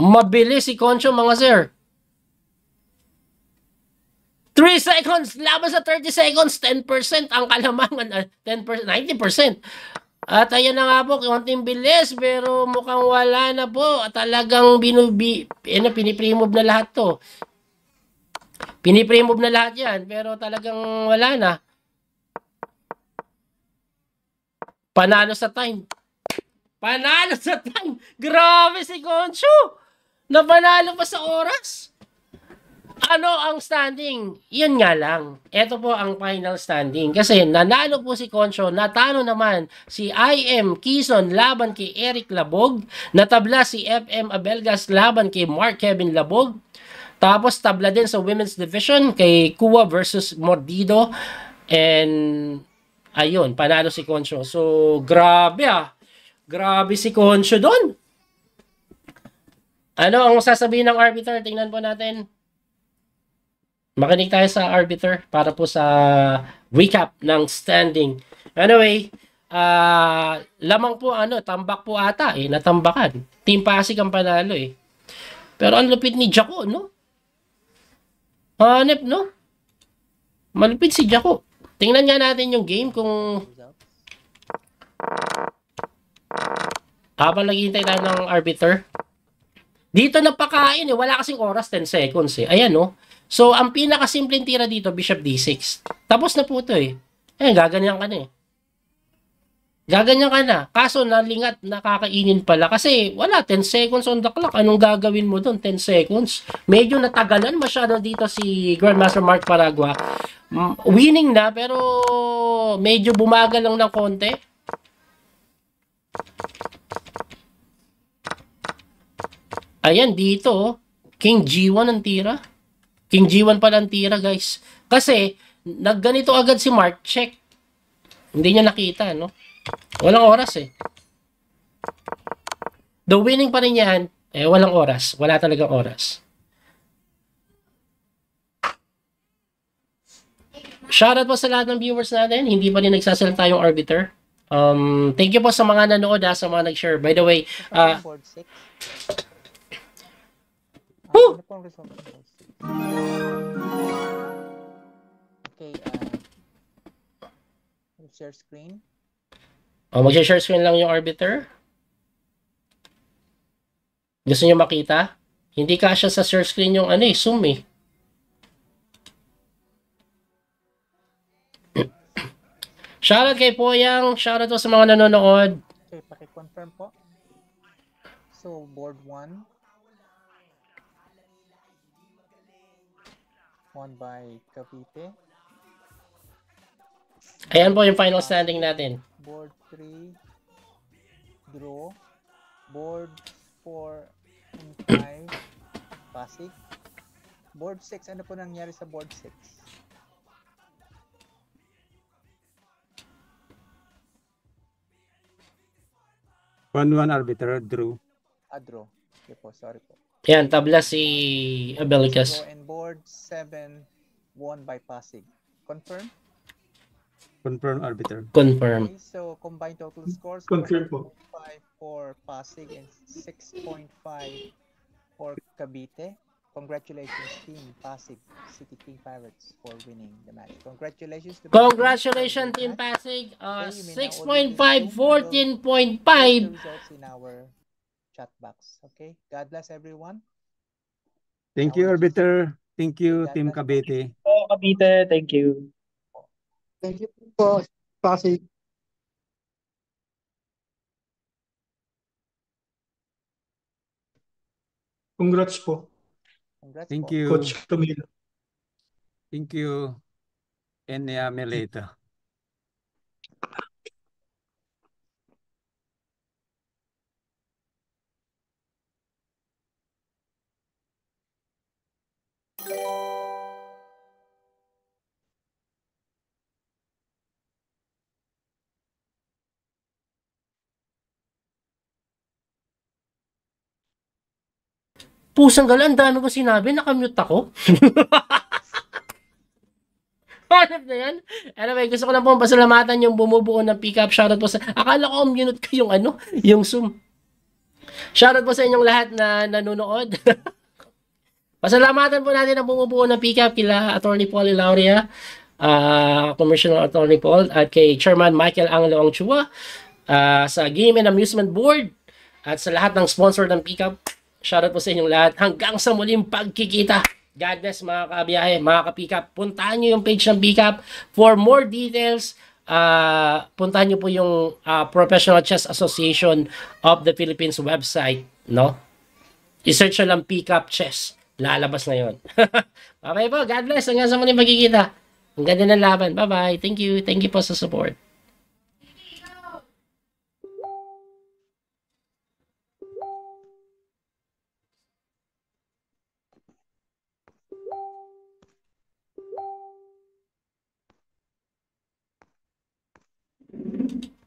Mabilis si Concho mga sir. 3 seconds laban sa 30 seconds 10% ang kalamangan 10% ah, 90% at ayan na nga po, konting bilis, pero mukhang wala na po. Talagang binubi, eh, piniprimove na lahat to. Piniprimove na lahat yan, pero talagang wala na. Panalo sa time. Panalo sa time! Grabe si Goncho! Napanalo pa sa oras? Ano ang standing? Yun nga lang. Ito po ang final standing. Kasi nanalo po si Concho, natalo naman si IM Kison laban kay Eric Labog, natabla si FM Abelgas laban kay Mark Kevin Labog, tapos tabla din sa women's division kay Kuwa versus Mordido and ayun, panalo si Concho. So, grabe ah. Grabe si Concho doon. Ano ang sasabihin ng arbiter? Tingnan po natin. Makinig tayo sa arbiter para po sa recap ng standing. Anyway, uh, lamang po ano, tambak po ata eh, natambakan. Team Pasig ang panalo eh. Pero ang lupit ni Jaco, no? Hanep, no? Malupit si Jaco. Tingnan nga natin yung game kung... Habang naghihintay tayo ng arbiter, dito napakain eh. Wala kasing oras, 10 seconds eh. Ayan no. Oh. So, ang pinakasimpleng tira dito, Bishop D6. Tapos na po ito eh. Ayan, gaganyan ka na eh. Gaganyan ka na. Kaso nalingat, nakakainin pala. Kasi wala, 10 seconds on the clock. Anong gagawin mo doon? 10 seconds. Medyo natagalan masyado dito si Grandmaster Mark Paragua. Mm, winning na, pero medyo bumaga lang ng konti. Ayan, dito, oh. King G1 ang tira. King G1 pala ang tira, guys. Kasi, nagganito agad si Mark. Check. Hindi niya nakita, no? Walang oras, eh. The winning pa rin yan, eh, walang oras. Wala talagang oras. Shoutout po sa lahat ng viewers natin. Hindi pa rin nagsasalita yung arbiter. Um, thank you po sa mga nanood, ha, ah, sa mga nag-share. By the way, uh, Huh? Ano pong result ng roll Okay, uh, share screen. Oh, mag-share screen lang yung Arbiter. Gusto niyo makita? Hindi kasya sa share screen yung ano eh, zoom eh. <clears throat> Shoutout kay Poyang. Shoutout po sa mga nanonood. Okay, paki-confirm po. So, board 1. won by Cavite. Ayan po yung final standing natin. Board 3, draw. Board 4 and 5, Pasig. Board 6, ano po nangyari sa board 6? One one arbiter, Drew. Ah, draw. Okay po, sorry po. Yan, tabla si Abelcas. And board 7 won by passing. Confirm? Confirm arbiter. Confirm. Okay, so combined total scores Confirm po. 5 for passing and 6.5 for Cavite. Congratulations team Pasig City King Pirates for winning the match. Congratulations to Congratulations team Pasig. Uh, 6.5 14.5 chat box. Okay? God bless everyone. Thank you, Arbiter. Thank you, God Team Cavite. Oh, Cavite, thank you. Thank you po, Pasig. Congrats po. Congrats thank po. you. Coach Camilo. Thank you. And yeah, uh, later. Pusang galanda, ano ko sinabi? Nakamute ako? Hanap <laughs> na yan. Anyway, gusto ko lang pong pasalamatan yung bumubuo ng pick-up. Shoutout po sa... Akala ko ummunot ko yung ano, yung Zoom. Shoutout po sa inyong lahat na nanonood. <laughs> Pasalamatan po natin ang bumubuo ng PICAP kila Attorney Paul Lauria, uh, ah, Commissioner Attorney Paul, at kay Chairman Michael Angelo Chua uh, sa Game and Amusement Board, at sa lahat ng sponsor ng PICAP. Shoutout po sa inyong lahat. Hanggang sa muling pagkikita. God bless mga kabiyahe, mga kapikap. Puntahan nyo yung page ng Bicap for more details uh, puntahan nyo po yung uh, Professional Chess Association of the Philippines website, no? I-search nyo lang Pickup Chess lalabas na yon. <laughs> okay po, God bless. Hanggang sa muli magkikita. Ang ganda ng laban. Bye-bye. Thank you. Thank you po sa support. Thank you.